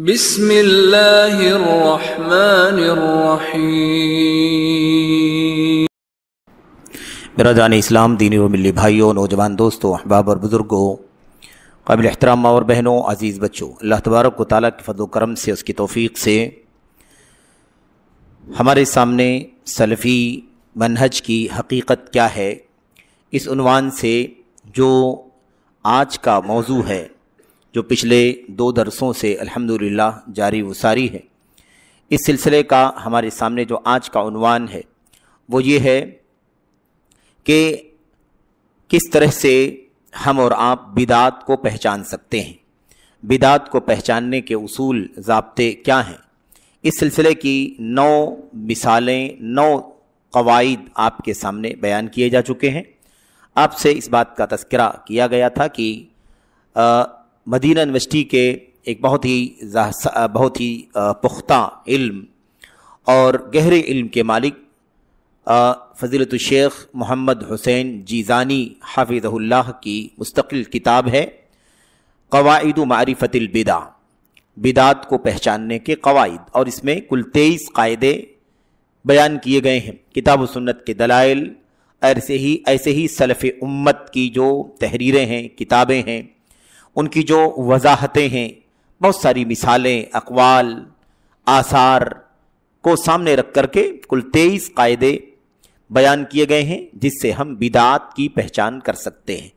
बिस्मिल्लाहिर्रहमानिर्रहीम मेरा जान इस्लाम दीन और मिली भाइयों नौजवान दोस्तों अहबाब और बुज़ुर्गों काबिल एहतराम और बहनों अज़ीज़ बच्चों अल्लाह तबारक को ताली के फजल करम से उसकी तोफ़ी से हमारे सामने सलफ़ी मनहज की हकीकत क्या है इस उनवान से जो आज का मौजू है जो पिछले दो दरसों से अल्हम्दुलिल्लाह जारी वसारी है इस सिलसिले का हमारे सामने जो आज का उनवान है वो ये है कि किस तरह से हम और आप बिदात को पहचान सकते हैं बिदात को पहचानने के उसूल ज़बते क्या हैं इस सिलसिले की नौ मिसालें नौ कवायद आपके सामने बयान किए जा चुके हैं आपसे इस बात का तस्करा किया गया था कि आ, मदीना यूनिवर्सिटी के एक बहुत ही बहुत ही पुख्ता इल्म और गहरे इल्म के मालिक फजीलत शेख मोहम्मद हुसैन जीज़ानी हाफिज़ल्ला की मुस्तकिल किताब है कवायद बिदा बिदात को पहचानने के कवायद और इसमें कुल तेईस कायदे बयान किए गए हैं किताब सुन्नत के दलाइल ऐसे ही ऐसे ही सलफ़ उम्मत की जो तहरीरें हैं किताबें हैं उनकी जो वजाहतें हैं बहुत सारी मिसालें अकवाल आसार को सामने रख करके कुल तेईस कायदे बयान किए गए हैं जिससे हम बिदात की पहचान कर सकते हैं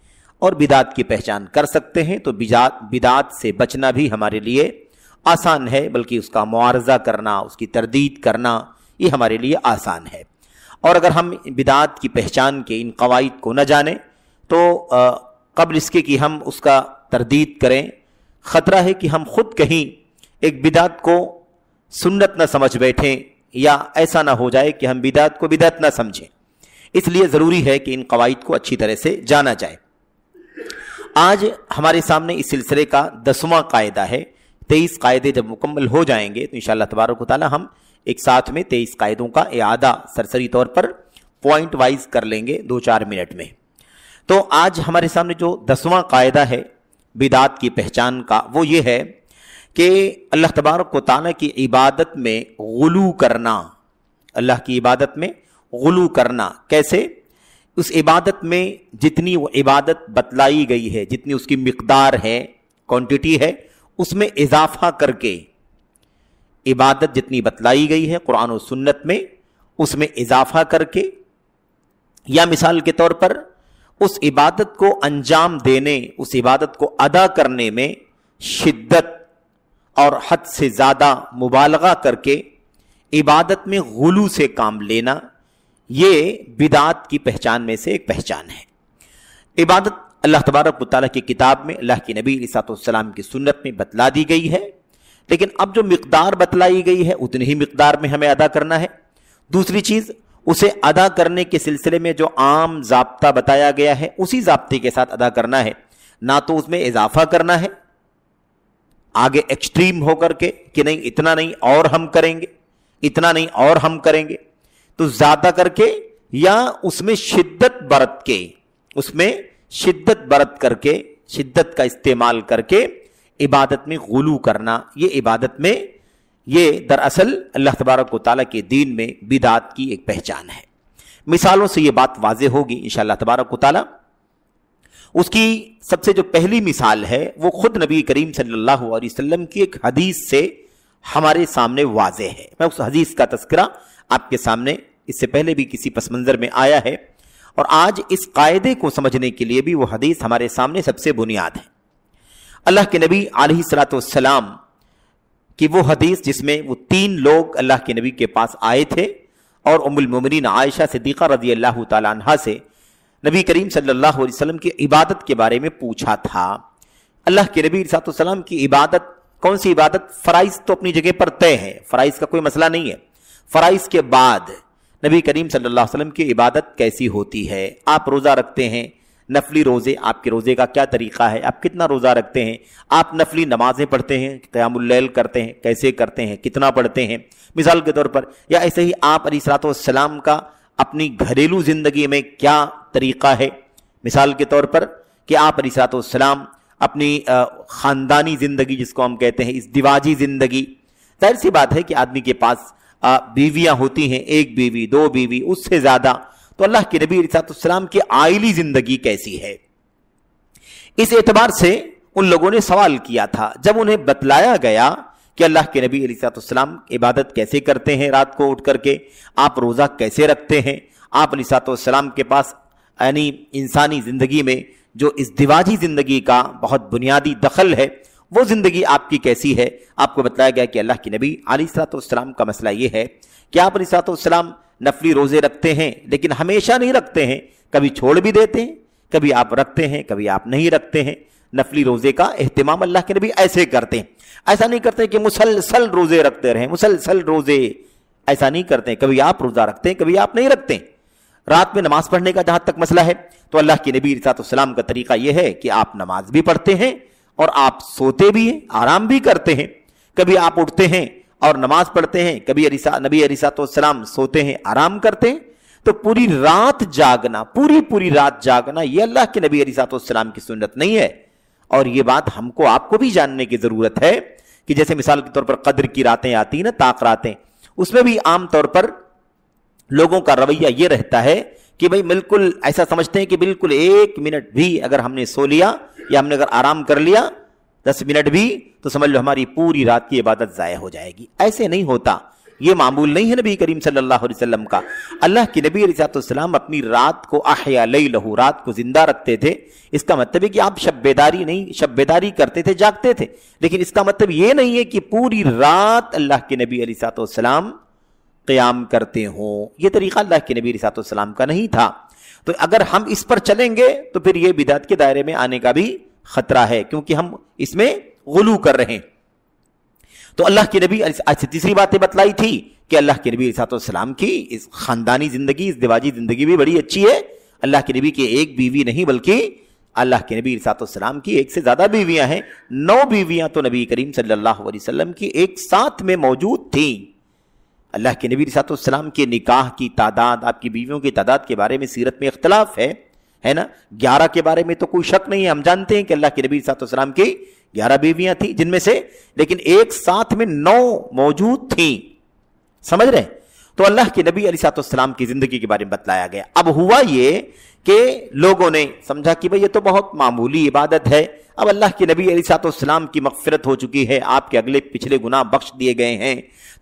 और बिदात की पहचान कर सकते हैं तो बिदात बिदात से बचना भी हमारे लिए आसान है बल्कि उसका मुआरजा करना उसकी तरदीद करना ये हमारे लिए आसान है और अगर हम बिदात की पहचान के इन कवायद को न जाने तो कबल इसके कि हम उसका तरदीद करें ख़तरा है कि हम खुद कहीं एक बिदात को सुन्नत न समझ बैठें या ऐसा ना हो जाए कि हम बिदात को बिदात ना समझें इसलिए ज़रूरी है कि इन कवायद को अच्छी तरह से जाना जाए आज हमारे सामने इस सिलसिले का दसवां कायदा है तेईस कायदे जब मुकम्मल हो जाएंगे तो इन तबारक ताली हम एक साथ में तेईस कायदों का अदा सरसरी तौर पर पॉइंट वाइज कर लेंगे दो चार मिनट में तो आज हमारे सामने जो दसवां कायदा है बिदात की पहचान का वो ये है कि अल्लाह तबारक ताल की इबादत में गुलू करना अल्लाह की इबादत में गुलू करना कैसे उस इबादत में जितनी वो इबादत बतलाई गई है जितनी उसकी मकदार है क्वांटिटी है उसमें इजाफा करके इबादत जितनी बतलाई गई है कुरान और सुन्नत में उसमें इजाफा करके या मिसाल के तौर पर उस इबादत को अंजाम देने उस इबादत को अदा करने में शिद्दत और हद से ज़्यादा मुबालगा करके इबादत में गुलू से काम लेना ये बिदात की पहचान में से एक पहचान है इबादत अल्लाह तबारक ताली की किताब में अल्लाह के नबी रिसातम की सुन्नत में बतला दी गई है लेकिन अब जो मकदार बतलाई गई है उतनी ही मकदार में हमें अदा करना है दूसरी चीज़ उसे अदा करने के सिलसिले में जो आम जाप्ता बताया गया है उसी जाप्ते के साथ अदा करना है ना तो उसमें इजाफा करना है आगे एक्सट्रीम होकर के कि नहीं इतना नहीं और हम करेंगे इतना नहीं और हम करेंगे तो ज्यादा करके या उसमें शिद्दत बरत के उसमें शिद्दत बरत करके शिद्दत का इस्तेमाल करके इबादत में गुलू करना ये इबादत में ये दरअसल अल्लाह तबारक ताली के दीन में बिदात की एक पहचान है मिसालों से ये बात वाज होगी इन शाह तबारक ताली उसकी सबसे जो पहली मिसाल है वो खुद नबी करीम सल्लल्लाहु अलैहि वसल्लम की एक हदीस से हमारे सामने वाज है मैं उस हदीस का तस्करा आपके सामने इससे पहले भी किसी पस मंज़र में आया है और आज इस कायदे को समझने के लिए भी वो हदीस हमारे सामने सबसे बुनियाद है अल्लाह के नबी आलही सलाम कि वो हदीस जिसमें वो तीन लोग अल्लाह के नबी के पास आए थे और उमुलमोमिन आयशा सिद्दीक़ा रजी अल्लाह तह से नबी करीम सल्लल्लाहु अलैहि वसल्लम की इबादत के बारे में पूछा था अल्लाह के नबी सलाम की इबादत कौन सी इबादत फ़राइज तो अपनी जगह पर तय है फ़राइज का कोई मसला नहीं है फ़राइज के बाद नबी करीम सल्लल्लाहु अलैहि वसल्लम की इबादत कैसी होती है आप रोज़ा रखते हैं नफली रोज़े आपके रोज़े का क्या तरीक़ा है आप कितना रोज़ा रखते हैं आप नफली नमाज़ें पढ़ते हैं क़यामुल्लैल करते हैं कैसे करते हैं कितना पढ़ते हैं मिसाल के तौर पर या ऐसे ही आप अली का अपनी घरेलू ज़िंदगी में क्या तरीक़ा है मिसाल के तौर पर कि आप अली अपनी ख़ानदानी ज़िंदगी जिसको हम कहते हैं इस दिवाजी ज़िंदगी जाहिर सी बात है कि आदमी के पास बीवियाँ होती हैं एक बीवी दो बीवी उससे ज़्यादा तो अल्लाह के नबी सातम की आयली जिंदगी कैसी है इस एतबार से उन लोगों ने सवाल किया था जब उन्हें बतलाया गया कि अल्लाह के नबी अलीसातम इबादत कैसे करते हैं रात को उठ करके आप रोज़ा कैसे रखते हैं आप अलीसातम के पास यानी इंसानी ज़िंदगी में जो इस दिवाजी ज़िंदगी का बहुत बुनियादी दखल है वो ज़िंदगी आपकी कैसी है आपको बताया गया कि अल्लाह के नबी अलीसातम का मसला ये है कि आप अलीसातम नफली रोज़े रखते हैं लेकिन हमेशा नहीं रखते हैं कभी छोड़ भी देते हैं कभी आप रखते हैं कभी आप नहीं रखते हैं नफली रोज़े का अहतमाम अल्लाह के नबी ऐसे करते हैं ऐसा नहीं करते कि मुसलसल रोज़े रखते रहें मुसलसल रोज़े ऐसा नहीं करते कभी आप रोज़ा रखते हैं कभी आप नहीं रखते रात में नमाज़ पढ़ने का जहाँ तक मसला है तो अल्लाह के नबी सलाम का तरीका यह है कि आप नमाज भी पढ़ते हैं और आप सोते भी हैं आराम भी करते हैं कभी आप उठते हैं और नमाज पढ़ते हैं कभी अरिसा नबी अरिसा तो सलाम सोते हैं आराम करते हैं तो पूरी रात जागना पूरी पूरी रात जागना ये अल्लाह के नबी अरिसा तो सलाम की सुन्नत नहीं है और ये बात हमको आपको भी जानने की जरूरत है कि जैसे मिसाल के तौर पर कदर की रातें आती ना ताक रातें उसमें भी आमतौर पर लोगों का रवैया ये रहता है कि भाई बिल्कुल ऐसा समझते हैं कि बिल्कुल एक मिनट भी अगर हमने सो लिया या हमने अगर आराम कर लिया दस मिनट भी तो समझ लो हमारी पूरी रात की इबादत ज़ाय हो जाएगी ऐसे नहीं होता ये मामूल नहीं है नबी करीम सल्लल्लाहु अलैहि वसल्लम का अल्लाह के नबी सलाम अपनी रात को आहया लई लहू रात को जिंदा रखते थे इसका मतलब है कि आप शब्बेदारी नहीं शब्बेदारी करते थे जागते थे लेकिन इसका मतलब ये नहीं है कि पूरी रात अल्लाह के नबी सलाम क़याम करते हों यह तरीक़ा अल्लाह के नबी सलाम का नहीं था तो अगर हम इस पर चलेंगे तो फिर ये बिदात के दायरे में आने का भी खतरा है क्योंकि हम इसमें गलू कर रहे हैं तो अल्लाह के नबी अच्छा तीसरी बातें बतलाई थी कि अल्लाह के नबी सलाम की इस खानदानी जिंदगी इस दिवाजी जिंदगी भी बड़ी अच्छी है अल्लाह के नबी की एक बीवी नहीं बल्कि अल्लाह के नबी सलाम की एक से ज़्यादा बीवियां हैं नौ बीवियां तो नबी करीम सल्लल्लाहु अलैहि वसल्लम की एक साथ में मौजूद थी अल्लाह के नबी सलाम के निकाह की तादाद आपकी बीवियों की तादाद के बारे में सीरत में इख्तलाफ है है ना ग्यारह के बारे में तो कोई शक नहीं है हम जानते हैं कि अल्लाह के नबी सातम की ग्यारह बीवियां थी जिनमें से लेकिन एक साथ में नौ मौजूद थी समझ रहे तो अल्लाह के नबी अली सातम की जिंदगी के बारे में बतलाया गया अब हुआ ये कि लोगों ने समझा कि भाई ये तो बहुत मामूली इबादत है अब अल्लाह के नबी अली सातम की मगफरत हो चुकी है आपके अगले पिछले गुनाह बख्श दिए गए हैं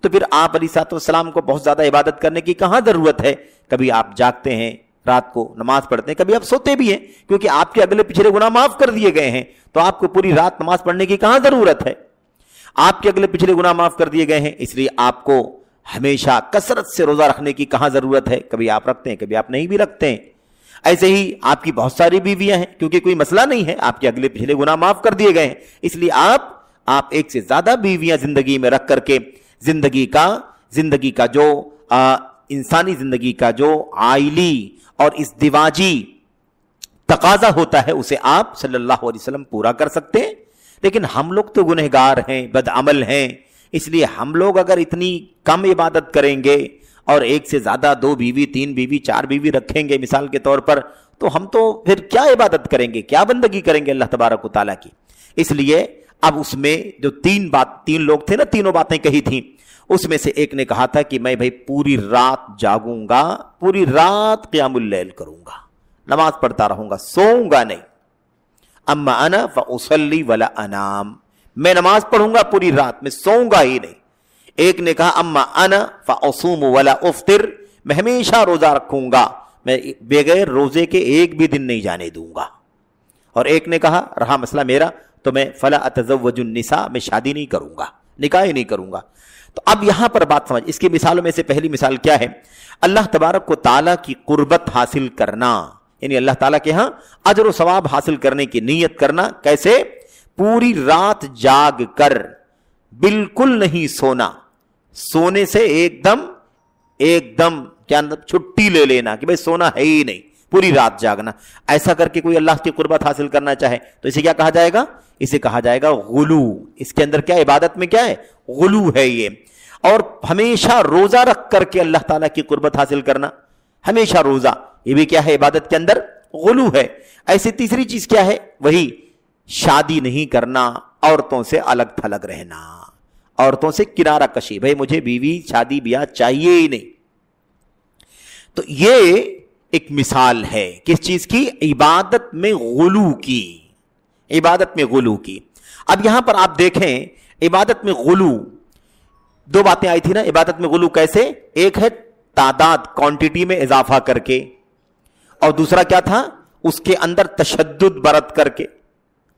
तो फिर आप अली सातम को बहुत ज़्यादा इबादत करने की कहाँ ज़रूरत है कभी आप जागते हैं रात को नमाज पढ़ते हैं कभी आप सोते भी हैं क्योंकि आपके अगले पिछले गुना माफ कर दिए गए हैं तो आपको पूरी रात नमाज पढ़ने की कहां जरूरत है आपके अगले पिछले गुना माफ कर दिए गए हैं इसलिए आपको हमेशा कसरत से रोजा रखने की कहां जरूरत है कभी आप रखते हैं कभी आप नहीं भी रखते हैं ऐसे ही आपकी बहुत सारी बीवियां हैं क्योंकि कोई मसला नहीं है आपके अगले पिछले गुना माफ कर दिए गए हैं इसलिए आप आप एक से ज्यादा बीवियां जिंदगी में रख करके जिंदगी का जिंदगी का जो इंसानी जिंदगी का जो आयली और इस दिवाजी तकाजा होता है उसे आप सल्लल्लाहु अलैहि वसल्लम पूरा कर सकते हैं लेकिन हम लोग तो गुनहगार हैं बदअमल हैं इसलिए हम लोग अगर इतनी कम इबादत करेंगे और एक से ज़्यादा दो बीवी तीन बीवी चार बीवी रखेंगे मिसाल के तौर पर तो हम तो फिर क्या इबादत करेंगे क्या बंदगी करेंगे अल्लाह तबारक ताली की इसलिए अब उसमें जो तीन बात तीन लोग थे ना तीनों बातें कही थी उसमें से एक ने कहा था कि मैं भाई पूरी रात जागूंगा पूरी रात क्यामुल्लैल करूंगा नमाज पढ़ता रहूंगा सोऊंगा नहीं अम्मा अना व उसली अनाम मैं नमाज पढ़ूंगा पूरी रात में सोऊंगा ही नहीं एक ने कहा अम्मा अना व वाला वला उफ्तिर मैं हमेशा रोजा रखूंगा मैं बगैर रोजे के एक भी दिन नहीं जाने दूंगा और एक ने कहा रहा मसला मेरा तो मैं फला अतजवजुलनिसा मैं शादी नहीं करूंगा निकाह ही नहीं करूंगा तो अब यहां पर बात समझ इसकी मिसालों में से पहली मिसाल क्या है अल्लाह तबारक को ताला की कुर्बत हासिल करना यानी अल्लाह ताला के यहां अजर सवाब हासिल करने की नीयत करना कैसे पूरी रात जाग कर बिल्कुल नहीं सोना सोने से एकदम एकदम क्या छुट्टी ले लेना कि भाई सोना है ही नहीं पूरी रात जागना ऐसा करके कोई अल्लाह की कुर्बत हासिल करना चाहे तो इसे क्या कहा जाएगा इसे कहा जाएगा गुलू इसके अंदर क्या इबादत में क्या है गुलू है ये और हमेशा रोजा रख करके अल्लाह ताला की कुर्बत हासिल करना हमेशा रोजा ये भी क्या है इबादत के अंदर गुलू है ऐसी तीसरी चीज क्या है वही शादी नहीं करना औरतों से अलग थलग रहना औरतों से किनारा कशी भाई मुझे बीवी शादी ब्याह चाहिए ही नहीं तो ये एक मिसाल है किस चीज की इबादत में गुलू की इबादत में गुलू की अब यहां पर आप देखें इबादत में गुलू दो बातें आई थी ना इबादत में गुलू कैसे एक है तादाद क्वांटिटी में इजाफा करके और दूसरा क्या था उसके अंदर तशद बरत करके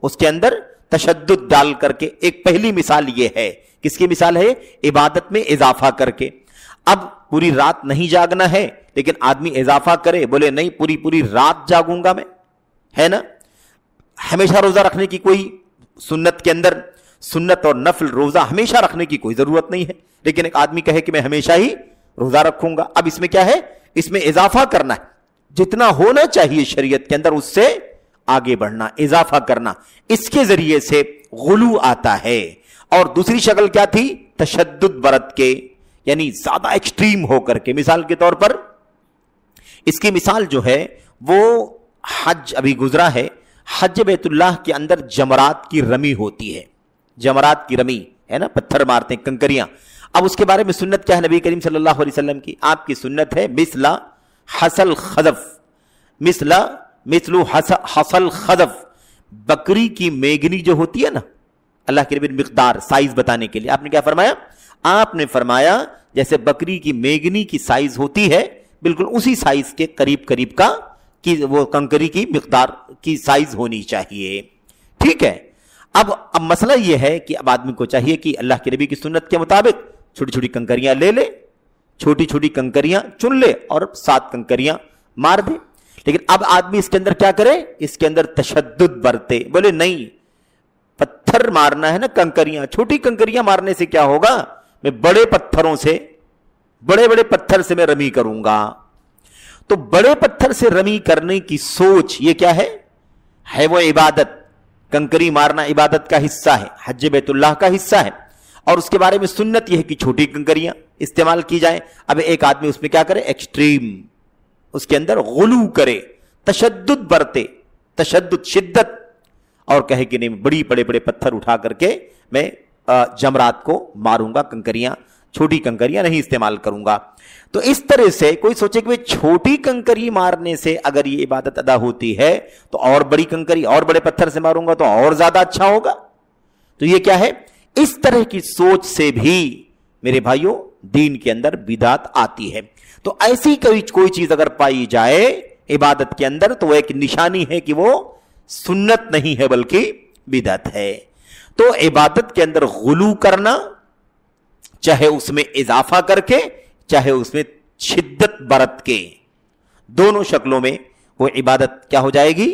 उसके अंदर तशद डाल करके एक पहली मिसाल यह है किसकी मिसाल है इबादत में इजाफा करके अब पूरी रात नहीं जागना है लेकिन आदमी इजाफा करे बोले नहीं पूरी पूरी रात जागूंगा मैं है ना हमेशा रोज़ा रखने की कोई सुन्नत के अंदर सुन्नत और नफल रोज़ा हमेशा रखने की कोई ज़रूरत नहीं है लेकिन एक आदमी कहे कि मैं हमेशा ही रोज़ा रखूंगा अब इसमें क्या है इसमें इजाफा करना है जितना होना चाहिए शरीयत के अंदर उससे आगे बढ़ना इजाफा करना इसके ज़रिए से गुलू आता है और दूसरी शक्ल क्या थी तशद बरत के यानी ज़्यादा एक्सट्रीम होकर के मिसाल के तौर पर इसकी मिसाल जो है वो हज अभी गुजरा है हज बेतुल्ला के अंदर जमरात की रमी होती है जमरात की रमी है ना पत्थर मारते हैं कंकरियां अब उसके बारे में सुन्नत क्या है नबी करीम सल्लल्लाहु अलैहि वसल्लम की आपकी सुन्नत है मिसला हसल खजफ मिसला मिसलू हस, हसल खजफ बकरी की मेघनी जो होती है ना अल्लाह के नबी मकदार साइज बताने के लिए आपने क्या फरमाया आपने फरमाया जैसे बकरी की मेघनी की साइज होती है बिल्कुल उसी साइज के करीब करीब का कि वो कंकरी की मकदार की साइज होनी चाहिए ठीक है अब अब मसला ये है कि अब आदमी को चाहिए कि अल्लाह के नबी की सुन्नत के मुताबिक छोटी छोटी कंकरियां ले ले छोटी छोटी कंकरियां चुन ले और सात कंकरियां मार दे लेकिन अब आदमी इसके अंदर क्या करे इसके अंदर तशद बरते बोले नहीं पत्थर मारना है ना कंकरियां छोटी कंकरियां मारने से क्या होगा मैं बड़े पत्थरों से बड़े बड़े पत्थर से मैं रमी करूंगा तो बड़े पत्थर से रमी करने की सोच ये क्या है है वो इबादत कंकरी मारना इबादत का हिस्सा है हज बैतुल्लाह का हिस्सा है और उसके बारे में सुन्नत यह है कि छोटी कंकरियां इस्तेमाल की जाए अब एक आदमी उसमें क्या करे एक्सट्रीम उसके अंदर गुलू करे तशद बरते तशद शिद्दत और कहे कि नहीं बड़ी बड़े बड़े पत्थर उठा करके मैं जमरात को मारूंगा कंकरियां छोटी कंकरियां नहीं इस्तेमाल करूंगा तो इस तरह से कोई सोचे कि छोटी कंकरी मारने से अगर ये इबादत अदा होती है तो और बड़ी कंकरी और बड़े पत्थर से मारूंगा तो और ज्यादा अच्छा होगा तो ये क्या है इस तरह की सोच से भी मेरे भाइयों दीन के अंदर बिदात आती है तो ऐसी कोई कोई चीज अगर पाई जाए इबादत के अंदर तो वह एक निशानी है कि वो सुन्नत नहीं है बल्कि बिदत है तो इबादत के अंदर गुलू करना चाहे उसमें इजाफा करके चाहे उसमें शिद्दत बरत के दोनों शक्लों में वो इबादत क्या हो जाएगी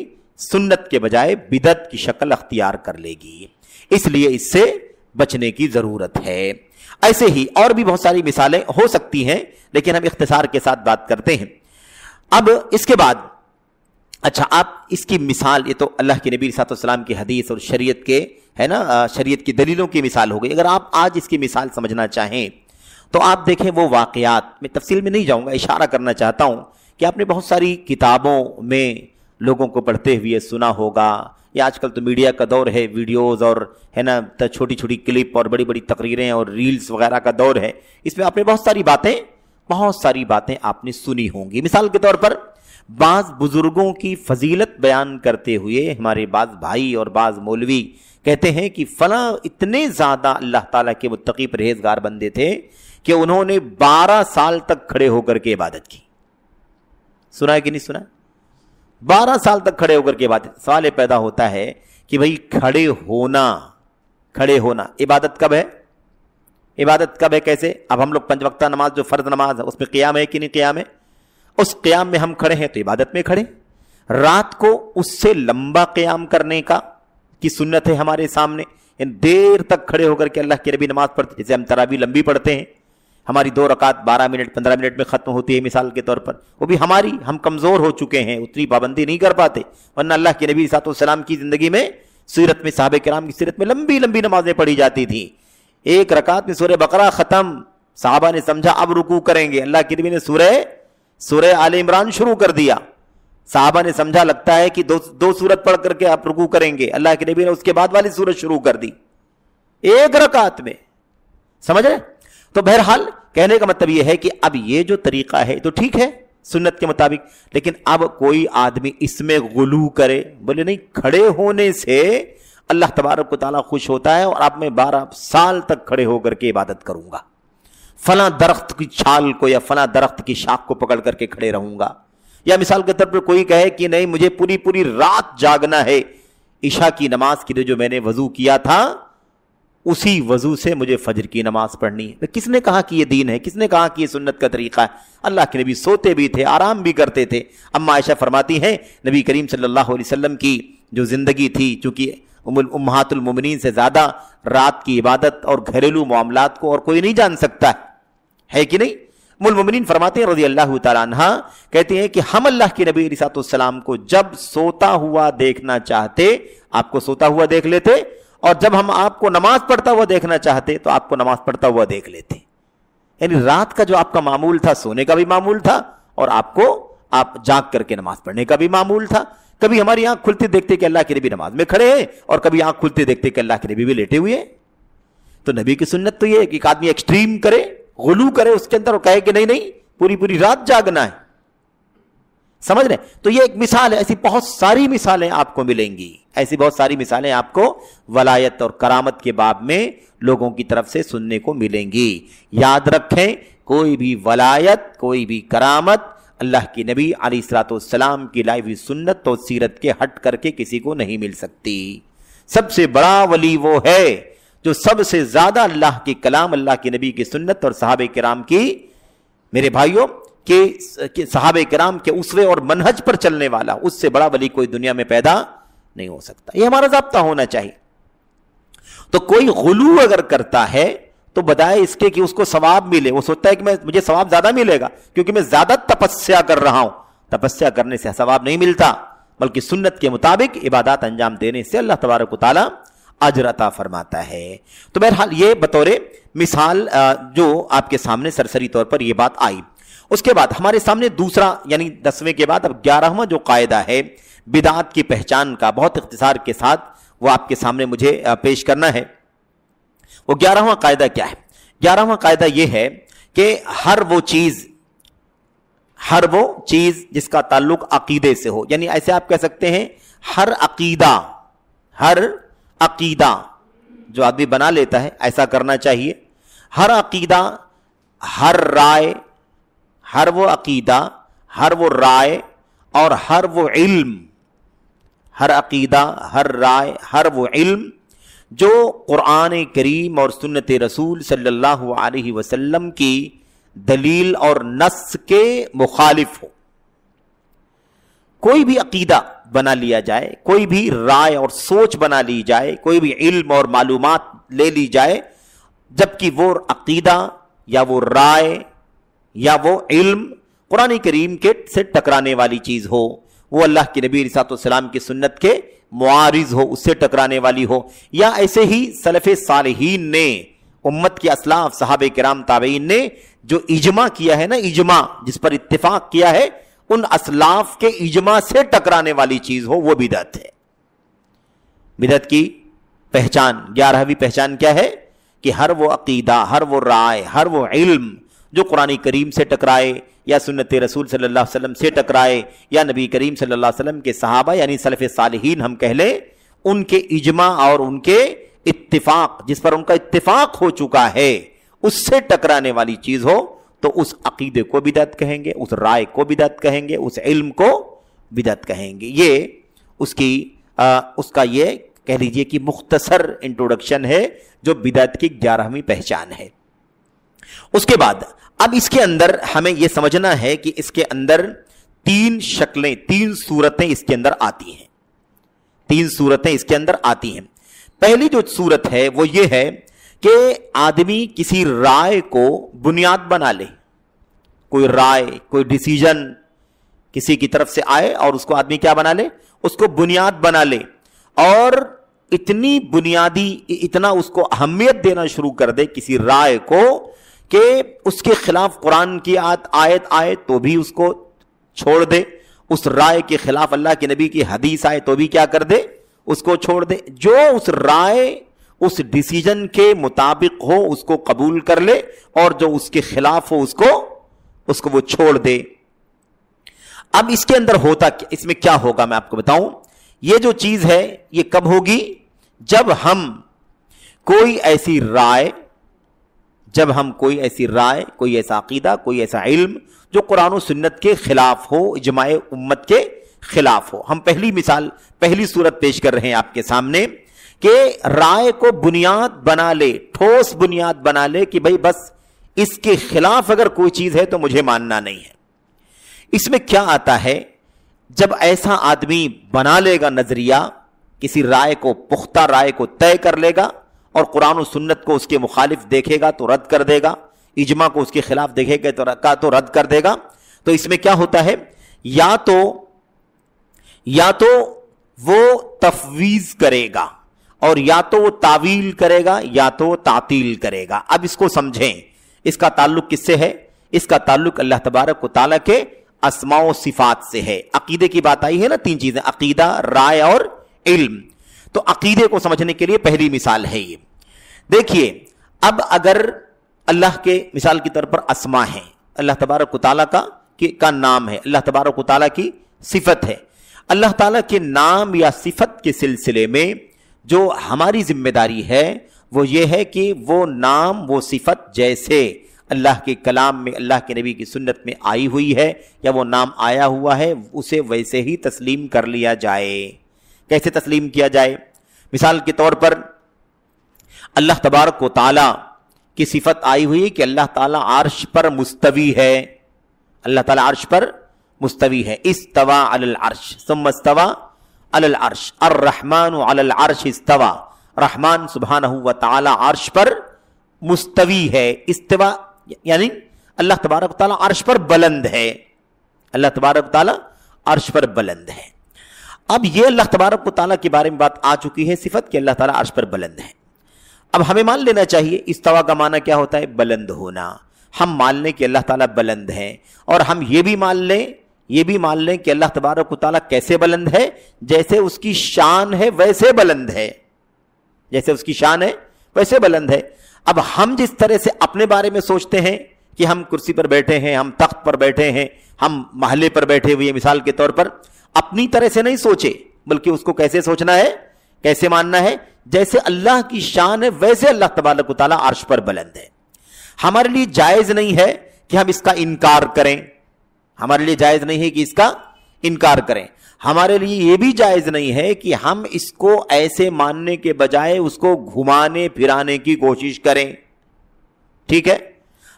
सुन्नत के बजाय बिदत की शक्ल अख्तियार कर लेगी इसलिए इससे बचने की ज़रूरत है ऐसे ही और भी बहुत सारी मिसालें हो सकती हैं लेकिन हम इख्तसार के साथ बात करते हैं अब इसके बाद अच्छा आप इसकी मिसाल ये तो अल्लाह के नबी सातम की हदीस और शरीयत के है ना शरीयत की दलीलों की मिसाल हो गई अगर आप आज इसकी मिसाल समझना चाहें तो आप देखें वो वाक़ात मैं तफसील में नहीं जाऊँगा इशारा करना चाहता हूँ कि आपने बहुत सारी किताबों में लोगों को पढ़ते हुए सुना होगा या आजकल तो मीडिया का दौर है वीडियोस और है ना छोटी छोटी क्लिप और बड़ी बड़ी तकरीरें और रील्स वगैरह का दौर है इसमें आपने बहुत सारी बातें बहुत सारी बातें आपने सुनी होंगी मिसाल के तौर पर बाज बुजुर्गों की फजीलत बयान करते हुए हमारे बाज भाई और बाज मौलवी कहते हैं कि फला इतने ज़्यादा अल्लाह ताला के मुतकी परहेजगार बंदे थे कि उन्होंने 12 साल तक खड़े होकर के इबादत की सुना है कि नहीं सुना बारह साल तक खड़े होकर के इबादत सवाल यह पैदा होता है कि भाई खड़े होना खड़े होना इबादत कब है इबादत कब है कैसे अब हम लोग पंच वक्ता नमाज जो फ़र्ज नमाज है उसमें क्याम है कि नहीं क्याम है उस क्याम में हम खड़े हैं तो इबादत में खड़े रात को उससे लंबा क्याम करने का की सुन्नत है हमारे सामने इन देर तक खड़े होकर के अल्लाह की रबी नमाज पढ़ते जैसे हम तरावी लंबी पढ़ते हैं हमारी दो रकात 12 मिनट 15 मिनट में ख़त्म होती है मिसाल के तौर पर वो भी हमारी हम कमज़ोर हो चुके हैं उतनी पाबंदी नहीं कर पाते वरना अल्लाह के नबी सलाम की ज़िंदगी में सीरत में साहब कराम की सीरत में लंबी लंबी नमाजें पढ़ी जाती थी एक रकात में सूर्य बकरा ख़त्म साहबा ने समझा अब रुकू करेंगे अल्लाह के नबी ने सूर्य सूर्य आल इमरान शुरू कर दिया साहबा ने समझा लगता है कि दो दो सूरत पढ़ करके आप रुकू करेंगे अल्लाह के नबी ने उसके बाद वाली सूरत शुरू कर दी एक रकात में समझ रहे तो बहरहाल कहने का मतलब यह है कि अब ये जो तरीका है तो ठीक है सुन्नत के मुताबिक लेकिन अब कोई आदमी इसमें गुलू करे बोले नहीं खड़े होने से अल्लाह तबारक को ताला खुश होता है और आप मैं बारह साल तक खड़े होकर के इबादत करूंगा फला दरख्त की छाल को या फला दरख्त की शाख को पकड़ करके खड़े रहूंगा या मिसाल के तौर पर कोई कहे कि नहीं मुझे पूरी पूरी रात जागना है ईशा की नमाज के लिए जो मैंने वजू किया था उसी वजू से मुझे फजर की नमाज पढ़नी है तो किसने कहा कि ये दीन है किसने कहा कि ये सुन्नत का तरीका है अल्लाह के नबी सोते भी थे आराम भी करते थे अम्मा आयशा फरमाती हैं नबी करीम सल्लल्लाहु अलैहि वसल्लम की जो ज़िंदगी थी चूँकि उम्मातुलमिन से ज़्यादा रात की इबादत और घरेलू मामला को और कोई नहीं जान सकता है है कि नहीं मुलममिन फरमाते हैं रजी अल्लाह तला कहते हैं कि हम अल्लाह के नबी रिसातम को जब सोता हुआ देखना चाहते आपको सोता हुआ देख लेते और जब हम आपको नमाज पढ़ता हुआ देखना चाहते तो आपको नमाज पढ़ता हुआ देख लेते यानी रात का जो आपका मामूल था सोने का भी मामूल था और आपको आप जाग करके नमाज पढ़ने का भी मामूल था कभी हमारी आंख खुलते देखते कि अल्लाह के नबी नमाज में खड़े हैं और कभी आंख खुलते देखते कि अल्लाह के नबी भी लेटे हुए तो नबी की सुन्नत तो ये है कि एक आदमी एक्सट्रीम करे गुलू करे उसके अंदर और कहे कि नहीं नहीं पूरी पूरी रात जागना है समझ रहे तो ये एक मिसाल है ऐसी बहुत सारी मिसालें आपको मिलेंगी ऐसी बहुत सारी मिसालें आपको वलायत और करामत के बाब में लोगों की तरफ से सुनने को मिलेंगी याद रखें कोई भी वलायत कोई भी करामत अल्लाह के नबी अली की लाइव हुई सुन्नत और तो सीरत के हट करके किसी को नहीं मिल सकती सबसे बड़ा वली वो है जो सबसे ज्यादा अल्लाह के कलाम अल्लाह के नबी की सुन्नत और साहब कराम की मेरे भाइयों के साहब कराम के उसवे और मनहज पर चलने वाला उससे बड़ा वली कोई दुनिया में पैदा नहीं हो सकता यह हमारा जबता होना चाहिए तो कोई गुलू अगर करता है तो बताए इसके कि उसको सवाब मिले वो सोचता है कि मैं मुझे सवाब ज्यादा मिलेगा क्योंकि मैं ज्यादा तपस्या कर रहा हूं तपस्या करने से सवाब नहीं मिलता बल्कि सुन्नत के मुताबिक इबादत अंजाम देने से अल्लाह तबारक ताला अजरता फरमाता है तो बहरहाल ये बतौरे मिसाल जो आपके सामने सरसरी तौर पर यह बात आई उसके बाद हमारे सामने दूसरा यानी दसवें के बाद अब ग्यारहवा जो कायदा है बिदात की पहचान का बहुत इख्तिसार के साथ वो आपके सामने मुझे पेश करना है वो ग्यारहवा कायदा क्या है ग्यारहवा कायदा ये है कि हर वो चीज़ हर वो चीज़ जिसका ताल्लुक अकीदे से हो यानी ऐसे आप कह सकते हैं हर अकीदा हर अकीदा जो आदमी बना लेता है ऐसा करना चाहिए हर अकीदा हर राय हर वो अकीदा हर वो राय और हर वो इल्म हर अकीदा हर राय हर वो इल्म जो क़ुरान करीम और सुन्नत रसूल सल्लल्लाहु अलैहि वसल्लम की दलील और नस के मुखालिफ हो कोई भी अकीदा बना लिया जाए कोई भी राय और सोच बना ली जाए कोई भी इल्म और मालूम ले ली जाए जबकि वो अकीदा या वो राय या वो इल्म कुरान करीम के से टकराने वाली चीज़ हो वो अल्लाह के नबी सातम की सुन्नत के मुआरज हो उससे टकराने वाली हो या ऐसे ही सलफ़ सालहीन ने उम्मत के असलाफ साहब कराम ताबेन ने जो इजमा किया है ना इजमा जिस पर इतफाक किया है उन असलाफ के इजमा से टकराने वाली चीज हो वो बिदत है बिदत की पहचान ग्यारहवीं पहचान क्या है कि हर वो अकीदा हर वो राय हर वो इल्म जो कुरानी करीम से टकराए या सुन्नत रसूल सल्लल्लाहु अलैहि वसल्लम से टकराए या नबी करीम सल्लल्लाहु अलैहि वसल्लम के सहाबा यानी सलफ़ सालहीन हम कह लें उनके इजमा और उनके इतफाक जिस पर उनका इतफाक हो चुका है उससे टकराने वाली चीज़ हो तो उस अकीदे को बिदत कहेंगे उस राय को बिदत कहेंगे उस इल्म को बिदत कहेंगे ये उसकी आ, उसका ये कह लीजिए कि मुख्तसर इंट्रोडक्शन है जो बिदत की ग्यारहवीं पहचान है उसके बाद अब इसके अंदर हमें यह समझना है कि इसके अंदर तीन शक्लें तीन सूरतें इसके अंदर आती हैं तीन सूरतें इसके अंदर आती हैं पहली जो सूरत है वो ये है कि आदमी किसी राय को बुनियाद बना ले कोई राय कोई डिसीजन किसी की तरफ से आए और उसको आदमी क्या बना ले उसको बुनियाद बना ले और इतनी बुनियादी इतना उसको अहमियत देना शुरू कर दे किसी राय को कि उसके खिलाफ कुरान की आयत आयत आए तो भी उसको छोड़ दे उस राय के खिलाफ अल्लाह के नबी की हदीस आए तो भी क्या कर दे उसको छोड़ दे जो उस राय उस डिसीजन के मुताबिक हो उसको कबूल कर ले और जो उसके खिलाफ हो उसको उसको वो छोड़ दे अब इसके अंदर होता क्या इसमें क्या होगा मैं आपको बताऊं ये जो चीज है ये कब होगी जब हम कोई ऐसी राय जब हम कोई ऐसी राय कोई ऐसा अकीदा कोई ऐसा इल्म जो कुरान सुन्नत के खिलाफ हो इजमाय उम्मत के खिलाफ हो हम पहली मिसाल पहली सूरत पेश कर रहे हैं आपके सामने कि राय को बुनियाद बना ले ठोस बुनियाद बना ले कि भाई बस इसके खिलाफ अगर कोई चीज है तो मुझे मानना नहीं है इसमें क्या आता है जब ऐसा आदमी बना लेगा नजरिया किसी राय को पुख्ता राय को तय कर लेगा और कुरान और सुन्नत को उसके मुखालिफ देखेगा तो रद्द कर देगा इजमा को उसके खिलाफ देखेगा तो रखा तो रद्द कर देगा तो इसमें क्या होता है या तो या तो वो तफवीज करेगा और या तो वो तावील करेगा या तो वो तातील करेगा अब इसको समझें इसका ताल्लुक किससे है इसका ताल्लुक अल्लाह तबारक ताला के असमाओ सिफात से है अकीदे की बात आई है ना तीन चीजें अकीदा राय और इल्म तो अकीदे को समझने के लिए पहली मिसाल है ये देखिए अब अगर अल्लाह के मिसाल के तौर पर असमा है अल्लाह तबारक ताला का का नाम है अल्लाह तबारक ताला की सिफत है अल्लाह ताला के नाम या सिफत के सिलसिले में जो हमारी जिम्मेदारी है वो ये है कि वो नाम वो सिफत जैसे अल्लाह के कलाम में अल्लाह के नबी की सुन्नत में आई हुई है या वो नाम आया हुआ है उसे वैसे ही तस्लीम कर लिया जाए कैसे तस्लीम किया जाए मिसाल के तौर पर अल्लाह तबार को ताला की सिफत आई हुई कि अल्लाह ताला आर्श पर मुस्तवी है अल्लाह ताला आर्श पर मुस्तवी है इस तवा अल अर्श सुमस्तवा अल अर्श अर रहमान अल अर्श इस्तवा रहमान सुबहान व ताला अर्श पर मुस्तवी है इस्तवा यानी अल्लाह तबारक ताला अर्श पर बुलंद है अल्लाह तबारक ताला अर्श पर बुलंद है अब ये अल्लाह तबारक ताला के बारे में बात आ चुकी है सिफत कि अल्लाह ताला अर्श पर बुलंद है अब हमें मान लेना चाहिए इस्तवा का माना क्या होता है बुलंद होना हम मान लें कि अल्लाह ताला बुलंद है और हम ये भी मान लें ये भी मान लें कि अल्लाह तबारक ताली कैसे बुलंद है जैसे उसकी शान है वैसे बुलंद है जैसे उसकी शान है वैसे बुलंद है अब हम जिस तरह से अपने बारे में सोचते हैं कि हम कुर्सी पर बैठे हैं हम तख्त पर बैठे हैं हम महल्ले पर बैठे हुए मिसाल के तौर पर अपनी तरह से नहीं सोचे बल्कि उसको कैसे सोचना है कैसे मानना है जैसे अल्लाह की शान है वैसे अल्लाह तबारक ताली अर्श पर बुलंद है हमारे लिए जायज नहीं है कि हम इसका इनकार करें हमारे लिए जायज नहीं है कि इसका इनकार करें हमारे लिए यह भी जायज नहीं है कि हम इसको ऐसे मानने के बजाय उसको घुमाने फिराने की कोशिश करें ठीक है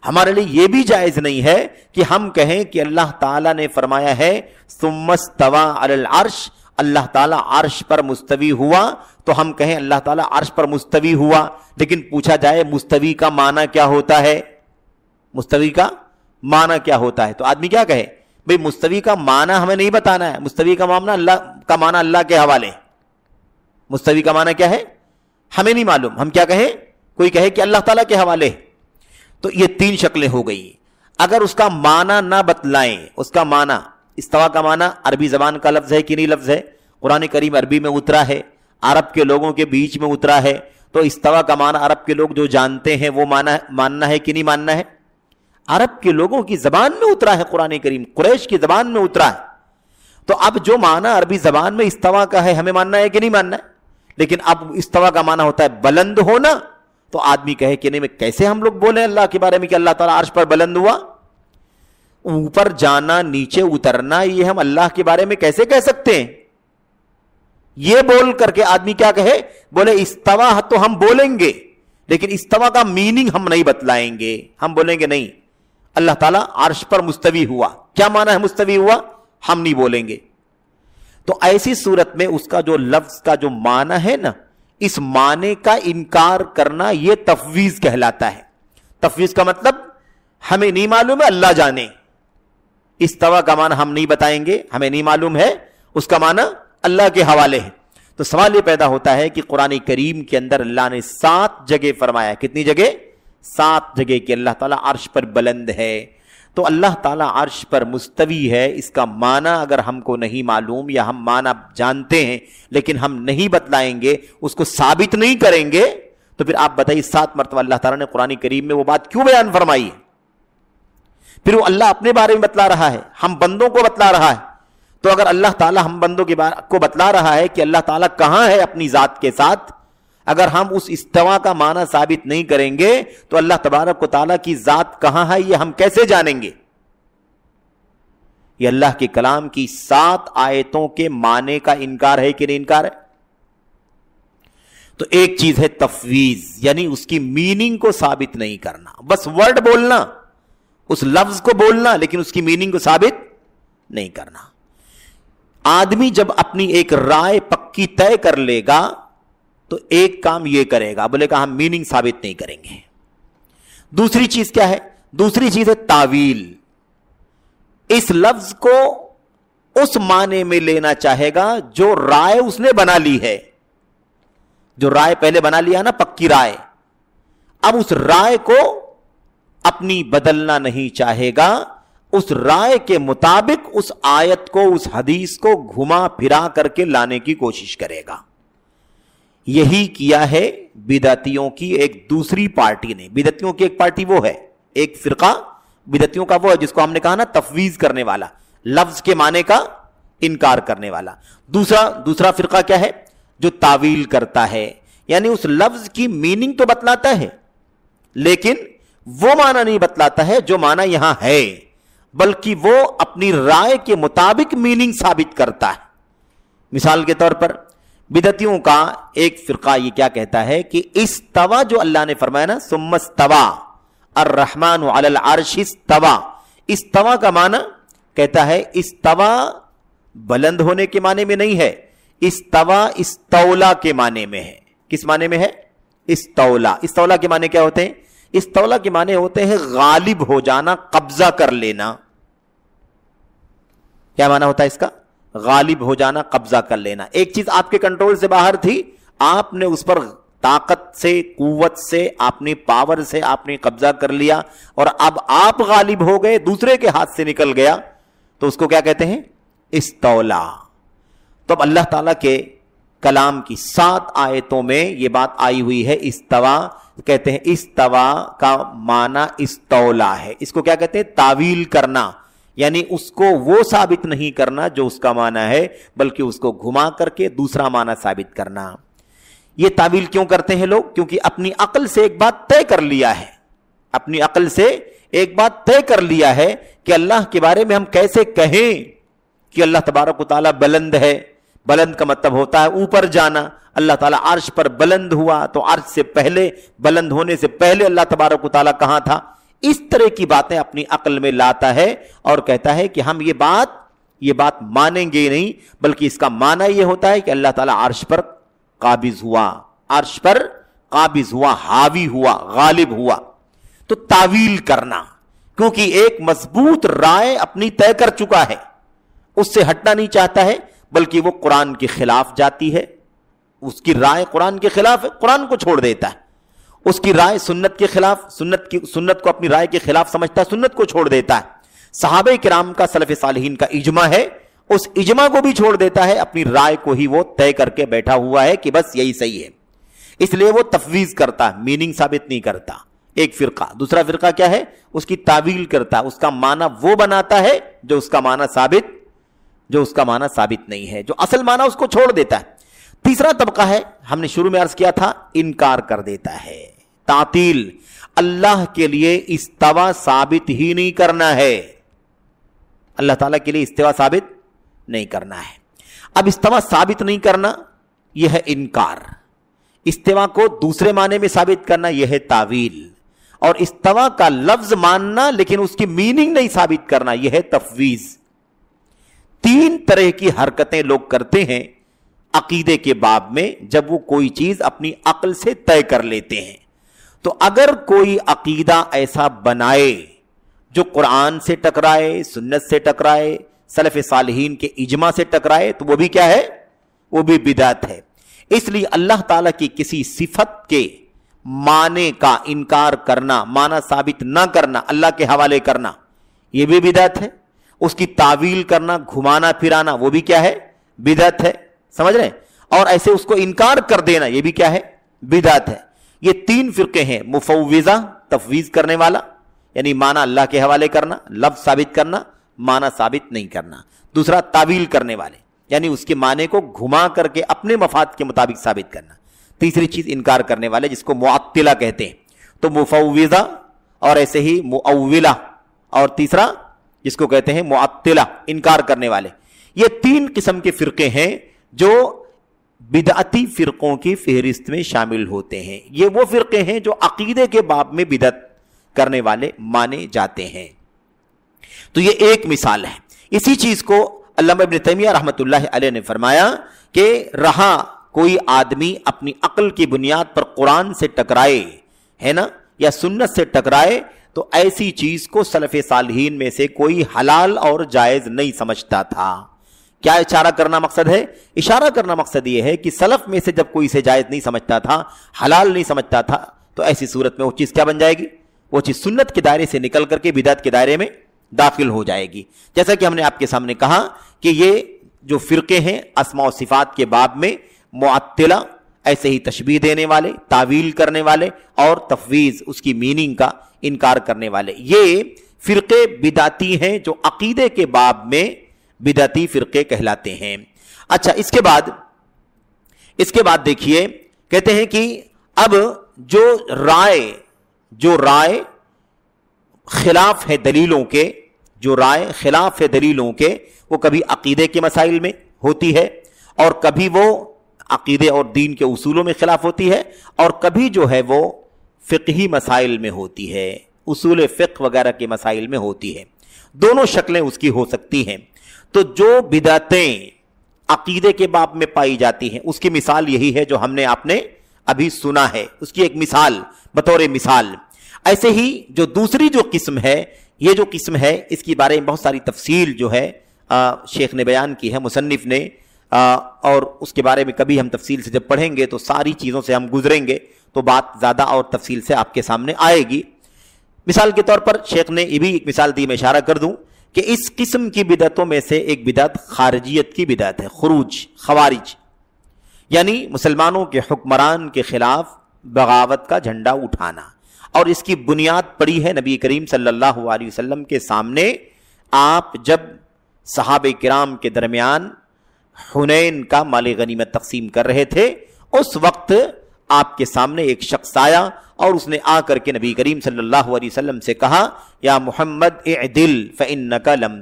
हमारे लिए यह भी जायज नहीं है कि हम कहें कि अल्लाह ताला ने फरमाया है सुमस तवा अल अर्श अल्लाह ताला अर्श पर मुस्तवी हुआ तो हम कहें अल्लाह ताला अर्श पर मुस्तवी हुआ लेकिन पूछा जाए मुस्तवी का माना क्या होता है मुस्तवी का माना क्या होता है तो आदमी क्या कहे भाई मुस्तवी का माना हमें नहीं बताना है मुस्तवी का मामला अल्लाह का माना अल्लाह के हवाले मुस्तवी का माना क्या है हमें नहीं मालूम हम क्या कहें कोई कहे कि अल्लाह ताला के हवाले तो ये तीन शक्लें हो गई अगर उसका माना ना बतलाएं उसका माना इस्तवा का माना अरबी जबान का लफ्ज है कि नहीं लफ्ज है कुरान करीम अरबी में उतरा है अरब के लोगों के बीच में उतरा है तो इस्तवा का माना अरब के लोग जो जानते हैं वो माना मानना है कि नहीं मानना है अरब के लोगों की जबान में उतरा है कुरान करीम कुरैश की जबान में उतरा है तो अब जो माना अरबी जबान में इस्तवा का है हमें मानना है कि नहीं मानना है लेकिन अब इस्तवा का माना होता है बुलंद होना तो आदमी कहे कि नहीं मैं कैसे हम लोग बोले अल्लाह के बारे में कि अल्लाह तला अर्श पर बुलंद हुआ ऊपर जाना नीचे उतरना ये हम अल्लाह के बारे में कैसे कह सकते हैं ये बोल करके आदमी क्या कहे बोले इस्तवा तो हम बोलेंगे लेकिन इस्तवा का मीनिंग हम नहीं बतलाएंगे हम बोलेंगे नहीं अल्लाह ताला अर्श पर मुस्तवी हुआ क्या माना है मुस्तवी हुआ हम नहीं बोलेंगे तो ऐसी सूरत में उसका जो लफ्ज का जो माना है ना इस माने का इनकार करना यह तफवीज कहलाता है तफवीज का मतलब हमें नहीं मालूम है अल्लाह जाने इस तवा का माना हम नहीं बताएंगे हमें नहीं मालूम है उसका माना अल्लाह के हवाले है तो सवाल यह पैदा होता है कि कुरानी करीम के अंदर अल्लाह ने सात जगह फरमाया कितनी जगह सात जगह की अल्लाह ताला अर्श पर बुलंद है तो अल्लाह ताला अर्श पर मुस्तवी है इसका माना अगर हमको नहीं मालूम या हम माना जानते हैं लेकिन हम नहीं बतलाएंगे उसको साबित नहीं करेंगे तो फिर आप बताइए सात मरतबा अल्लाह ताला ने कुरानी करीम में वो बात क्यों बयान फरमाई है फिर वो अल्लाह अपने बारे में बतला रहा है हम बंदों को बतला रहा है तो अगर अल्लाह ताला हम बंदों के बारे को बतला रहा है कि अल्लाह ताला कहां है अपनी ज़ात के साथ अगर हम उस इस्तवा का माना साबित नहीं करेंगे तो अल्लाह तबारक को ताला की जात कहां है ये हम कैसे जानेंगे ये अल्लाह के कलाम की सात आयतों के माने का इनकार है कि नहीं इनकार है तो एक चीज है तफवीज यानी उसकी मीनिंग को साबित नहीं करना बस वर्ड बोलना उस लफ्ज को बोलना लेकिन उसकी मीनिंग को साबित नहीं करना आदमी जब अपनी एक राय पक्की तय कर लेगा तो एक काम यह करेगा बोले कहा हम मीनिंग साबित नहीं करेंगे दूसरी चीज क्या है दूसरी चीज है तावील इस लफ्ज को उस माने में लेना चाहेगा जो राय उसने बना ली है जो राय पहले बना लिया ना पक्की राय अब उस राय को अपनी बदलना नहीं चाहेगा उस राय के मुताबिक उस आयत को उस हदीस को घुमा फिरा करके लाने की कोशिश करेगा यही किया है बिदतियों की एक दूसरी पार्टी ने बिदतियों की एक पार्टी वो है एक फिरका बिदतियों का वो है जिसको हमने कहा ना तफवीज करने वाला लफ्ज के माने का इनकार करने वाला दूसरा दूसरा फिरका क्या है जो तावील करता है यानी उस लफ्ज की मीनिंग तो बतलाता है लेकिन वो माना नहीं बतलाता है जो माना यहां है बल्कि वो अपनी राय के मुताबिक मीनिंग साबित करता है मिसाल के तौर पर बिदतियों का एक फिरका ये क्या कहता है कि इस तवा जो अल्लाह ने फरमाया ना सुमस तवा अर रहमान अल इस तवा इस तवा का माना कहता है इस तवा बुलंद होने के माने में नहीं है इस तवा इस तौला के माने में है किस माने में है इस तौला इस तौला के माने क्या होते हैं इस तौला के माने होते हैं गालिब हो जाना कब्जा कर लेना क्या माना होता है इसका गालिब हो जाना कब्जा कर लेना एक चीज आपके कंट्रोल से बाहर थी आपने उस पर ताकत से कुवत से आपने पावर से आपने कब्जा कर लिया और अब आप गालिब हो गए दूसरे के हाथ से निकल गया तो उसको क्या कहते हैं इस्तौला तो अब अल्लाह ताला के कलाम की सात आयतों में यह बात आई हुई है इस्तवा कहते हैं इस्तवा का माना इस्तौला है इसको क्या कहते हैं तावील करना यानी उसको वो साबित नहीं करना जो उसका माना है बल्कि उसको घुमा करके दूसरा माना साबित करना ये तावील क्यों करते हैं लोग क्योंकि अपनी अकल से एक बात तय कर लिया है अपनी अकल से एक बात तय कर लिया है कि अल्लाह के बारे में हम कैसे कहें कि अल्लाह तबारक ताला बुलंद है बुलंद का मतलब होता है ऊपर जाना अल्लाह ताला अर्श पर बुलंद हुआ तो अर्श से पहले बुलंद होने से पहले अल्लाह तबारक ताला कहाँ था इस तरह की बातें अपनी अकल में लाता है और कहता है कि हम ये बात ये बात मानेंगे नहीं बल्कि इसका माना यह होता है कि अल्लाह ताला अर्श पर काबिज हुआ अर्श पर काबिज हुआ हावी हुआ गालिब हुआ तो तावील करना क्योंकि एक मजबूत राय अपनी तय कर चुका है उससे हटना नहीं चाहता है बल्कि वो कुरान के खिलाफ जाती है उसकी राय कुरान के खिलाफ कुरान को छोड़ देता है उसकी राय सुन्नत के खिलाफ सुन्नत की सुन्नत को अपनी राय के खिलाफ समझता है सुन्नत को छोड़ देता है साहब कराम का सलफ सालहीन का इजमा है उस इजमा को भी छोड़ देता है अपनी राय को ही वो तय करके बैठा हुआ है कि बस यही सही है इसलिए वो तफवीज करता है मीनिंग साबित नहीं करता एक फिरका दूसरा फिरका क्या है उसकी तावील करता है उसका माना वो बनाता है जो उसका माना साबित जो उसका माना साबित नहीं है जो असल माना उसको छोड़ देता है तीसरा तबका है हमने शुरू में अर्ज किया था इनकार कर देता है तातील अल्लाह के लिए इस्तवा साबित ही नहीं करना है अल्लाह ताला के लिए इस्तवा साबित नहीं करना है अब इस्तवा साबित नहीं करना यह है इनकार इस्तेवा को दूसरे माने में साबित करना यह है तावील और इस्तवा का लफ्ज मानना लेकिन उसकी मीनिंग नहीं साबित करना यह है तफवीज तीन तरह की हरकतें लोग करते हैं अकीदे के बाब में जब वो कोई चीज अपनी अकल से तय कर लेते हैं तो अगर कोई अकीदा ऐसा बनाए जो कुरान से टकराए सुन्नत से टकराए सलफ सालहीन के इजमा से टकराए तो वो भी क्या है वो भी बिदात है इसलिए अल्लाह ताला की किसी सिफत के माने का इनकार करना माना साबित ना करना अल्लाह के हवाले करना यह भी बिदात है उसकी तावील करना घुमाना फिराना वो भी क्या है बिदात है समझ रहे और ऐसे उसको इनकार कर देना यह भी क्या है बिदात है ये तीन फिरके हैं मुफवजा तफवीज करने वाला यानी माना अल्लाह के हवाले करना लफ्ज साबित करना माना साबित नहीं करना दूसरा तावील करने वाले यानी उसके माने को घुमा करके अपने मफाद के मुताबिक साबित करना तीसरी चीज इनकार करने वाले जिसको मुआतिला कहते हैं तो मुफवजा और ऐसे ही मुअविला और तीसरा जिसको कहते हैं मुआतिला इनकार करने वाले ये तीन किस्म के फिरके हैं जो बिदअती फ़िरक़ों की फहरिस्त में शामिल होते हैं ये वो फ़िरक़े हैं जो अकीदे के बाब में बिदत करने वाले माने जाते हैं तो ये एक मिसाल है इसी चीज़ को अल्लाह इबन तैमिया रहमत ने फरमाया कि रहा कोई आदमी अपनी अकल की बुनियाद पर कुरान से टकराए है ना या सुन्नत से टकराए तो ऐसी चीज़ को सलफ़ सालहीन में से कोई हलाल और जायज़ नहीं समझता था क्या इशारा करना मकसद है इशारा करना मकसद ये है कि सलफ में से जब कोई इसे जायज नहीं समझता था हलाल नहीं समझता था तो ऐसी सूरत में वो चीज़ क्या बन जाएगी वो चीज़ सुन्नत के दायरे से निकल करके बिदात के दायरे में दाखिल हो जाएगी जैसा कि हमने आपके सामने कहा कि ये जो फ़िरके हैं असमा सिफात के बाब में मुअत्तला ऐसे ही तशबी देने वाले तावील करने वाले और तफवीज़ उसकी मीनिंग का इनकार करने वाले ये फ़िरके बिदाती हैं जो अकीदे के बाब में बिदती फ़िरक़े कहलाते हैं अच्छा इसके बाद इसके बाद देखिए कहते हैं कि अब जो राय जो राय खिलाफ है दलीलों के जो राय खिलाफ है दलीलों के वो कभी अकीदे के मसाइल में होती है और कभी वो अकीदे और दीन के उसूलों में खिलाफ होती है और कभी जो है वो फ़िकी मसाइल में होती है उसूल फ़िक वगैरह के मसाइल में होती है दोनों शक्लें उसकी हो सकती हैं तो जो बिदातें अकीदे के बाब में पाई जाती हैं उसकी मिसाल यही है जो हमने आपने अभी सुना है उसकी एक मिसाल बतौर मिसाल ऐसे ही जो दूसरी जो किस्म है ये जो किस्म है इसके बारे में बहुत सारी तफसील जो है आ, शेख ने बयान की है मुसन्फ ने आ, और उसके बारे में कभी हम तफसील से जब पढ़ेंगे तो सारी चीज़ों से हम गुजरेंगे तो बात ज़्यादा और तफसील से आपके सामने आएगी मिसाल के तौर पर शेख ने ये भी एक मिसाल दी मैं इशारा कर दूँ कि इस किस्म की बिदतों में से एक बिदत खारजियत की बिदत है खरूज खवारिज यानी मुसलमानों के हुक्मरान के खिलाफ बगावत का झंडा उठाना और इसकी बुनियाद पड़ी है नबी करीम सल्लल्लाहु अलैहि वसल्लम के सामने आप जब सहाब कराम के दरमियान हुनैन का माल गनीमत तकसीम कर रहे थे उस वक्त आपके सामने एक शख्स आया और उसने आकर के नबी करीम सल्लल्लाहु अलैहि वसल्लम से कहा या मोहम्मद ए दिल फ़िन का लम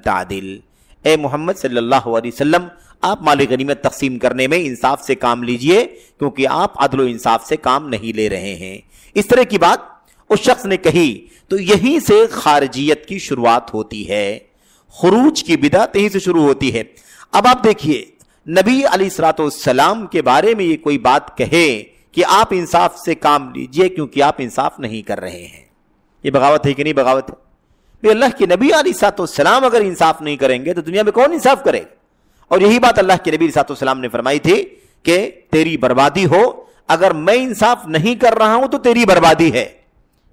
ए मोहम्मद सल्लल्लाहु आप मालिक गनीमत तकसीम करने में इंसाफ से काम लीजिए क्योंकि आप अदलो इंसाफ से काम नहीं ले रहे हैं इस तरह की बात उस शख्स ने कही तो यहीं से खारजियत की शुरुआत होती है खरूज की बिदात यहीं से शुरू होती है अब आप देखिए नबी अली सलाम के बारे में ये कोई बात कहे कि आप इंसाफ से काम लीजिए क्योंकि आप इंसाफ नहीं कर रहे हैं ये बगावत है कि नहीं बगावत है भाई अल्लाह के नबी सलाम अगर इंसाफ नहीं करेंगे तो दुनिया में कौन इंसाफ करेगा और यही बात अल्लाह के नबी सलाम ने फरमाई थी कि तेरी बर्बादी हो अगर मैं इंसाफ नहीं कर रहा हूं तो तेरी बर्बादी है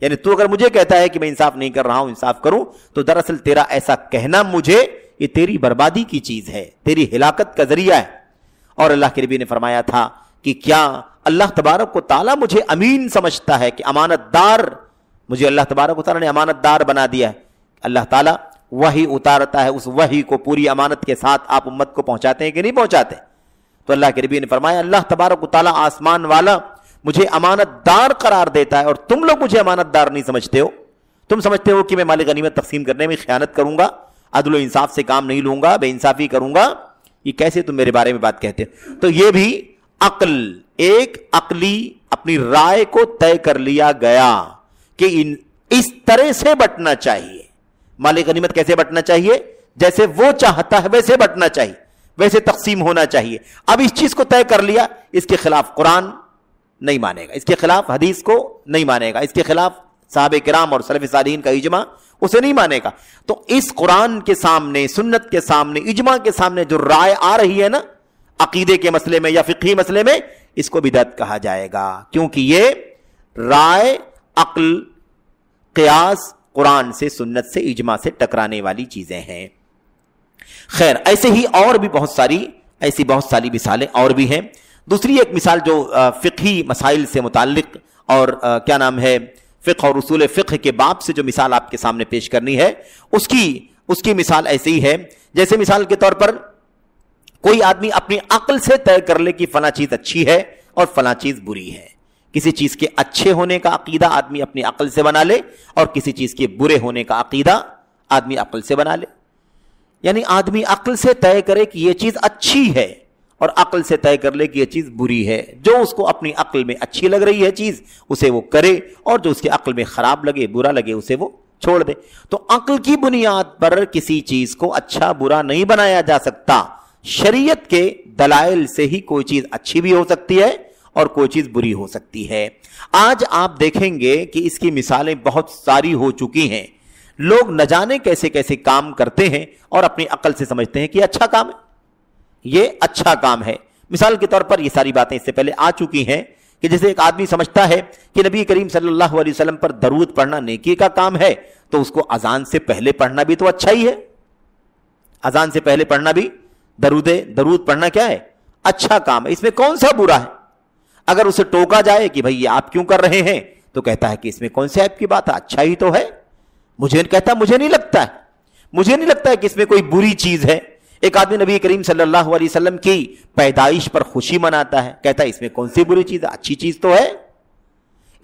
यानी तू अगर मुझे कहता है कि मैं इंसाफ नहीं कर रहा हूं इंसाफ करूं तो दरअसल तेरा ऐसा कहना मुझे ये तेरी बर्बादी की चीज है तेरी हिलाकत का जरिया है और अल्लाह के नबी ने फरमाया था कि क्या अल्लाह तबारक को ताला मुझे अमीन समझता है कि अमानतदार मुझे अल्लाह तबारक को ताला ने अमानतदार बना दिया है अल्लाह ताला वही उतारता है उस वही को पूरी अमानत के साथ आप उम्मत को पहुंचाते हैं कि नहीं पहुंचाते तो अल्लाह के रबी ने फरमाया अल्लाह तबारक ताला आसमान वाला मुझे अमानतदार करार देता है और तुम लोग मुझे अमानतदार नहीं समझते हो तुम समझते हो कि मैं मालिक गनीमत तकसीम करने में ख्यानत करूंगा अदल इंसाफ से काम नहीं लूंगा बेइंसाफी करूंगा ये कैसे तुम मेरे बारे में बात कहते हो तो ये भी अकल एक अकली अपनी राय को तय कर लिया गया कि इन इस तरह से बटना चाहिए मालिक गनीमत कैसे बटना चाहिए जैसे वो चाहता है वैसे बटना चाहिए वैसे तकसीम होना चाहिए अब इस चीज को तय कर लिया इसके खिलाफ कुरान नहीं मानेगा इसके खिलाफ हदीस को नहीं मानेगा इसके खिलाफ साहब कराम और सलफ सालीन का इजमा उसे नहीं मानेगा तो इस कुरान के सामने सुन्नत के सामने इजमा के सामने जो राय आ रही है ना अकीदे के मसले में या फ़िकी मसले में इसको बिदत कहा जाएगा क्योंकि ये राय अक्ल कयास कुरान से सुन्नत से इजमा से टकराने वाली चीज़ें हैं खैर ऐसे ही और भी बहुत सारी ऐसी बहुत सारी मिसालें और भी हैं दूसरी एक मिसाल जो फ़िकी मसाइल से मुतक और क्या नाम है फ़िक और रसूल फ़िक के बाप से जो मिसाल आपके सामने पेश करनी है उसकी उसकी मिसाल ऐसी ही है जैसे मिसाल के तौर पर कोई आदमी अपनी अकल से तय कर ले कि फला चीज अच्छी है और फला चीज बुरी है किसी चीज के अच्छे होने का अकीदा आदमी अपनी अकल से बना ले और किसी चीज के बुरे होने का अकीदा आदमी अकल से बना ले यानी आदमी अकल से तय करे कि यह चीज अच्छी है और अकल से तय कर ले कि यह चीज बुरी है जो उसको अपनी अकल में अच्छी लग रही है चीज उसे वो करे और जो उसके अकल में खराब लगे बुरा लगे उसे वो छोड़ दे तो अकल की बुनियाद पर किसी चीज को अच्छा बुरा नहीं बनाया जा सकता शरीयत के दलाइल से ही कोई चीज अच्छी भी हो सकती है और कोई चीज बुरी हो सकती है आज आप देखेंगे कि इसकी मिसालें बहुत सारी हो चुकी हैं लोग न जाने कैसे कैसे काम करते हैं और अपनी अकल से समझते हैं कि अच्छा काम है ये अच्छा काम है मिसाल के तौर पर ये सारी बातें इससे पहले आ चुकी हैं कि जैसे एक आदमी समझता है कि नबी करीम सल्लल्लाहु अलैहि वसल्लम पर दरूद पढ़ना नेकी का काम है तो उसको अजान से पहले पढ़ना भी तो अच्छा ही है अजान से पहले पढ़ना भी दरूदे दरूद पढ़ना क्या है अच्छा काम है इसमें कौन सा बुरा है अगर उसे टोका जाए कि भाई ये आप क्यों कर रहे हैं तो कहता है कि इसमें कौन से ऐप की बात है अच्छा ही तो है मुझे कहता मुझे नहीं लगता है मुझे नहीं लगता है कि इसमें कोई बुरी चीज है एक आदमी नबी करीम सल्लल्लाहु अलैहि वसल्लम की पैदाइश पर खुशी मनाता है कहता है इसमें कौन सी बुरी चीज है अच्छी चीज तो है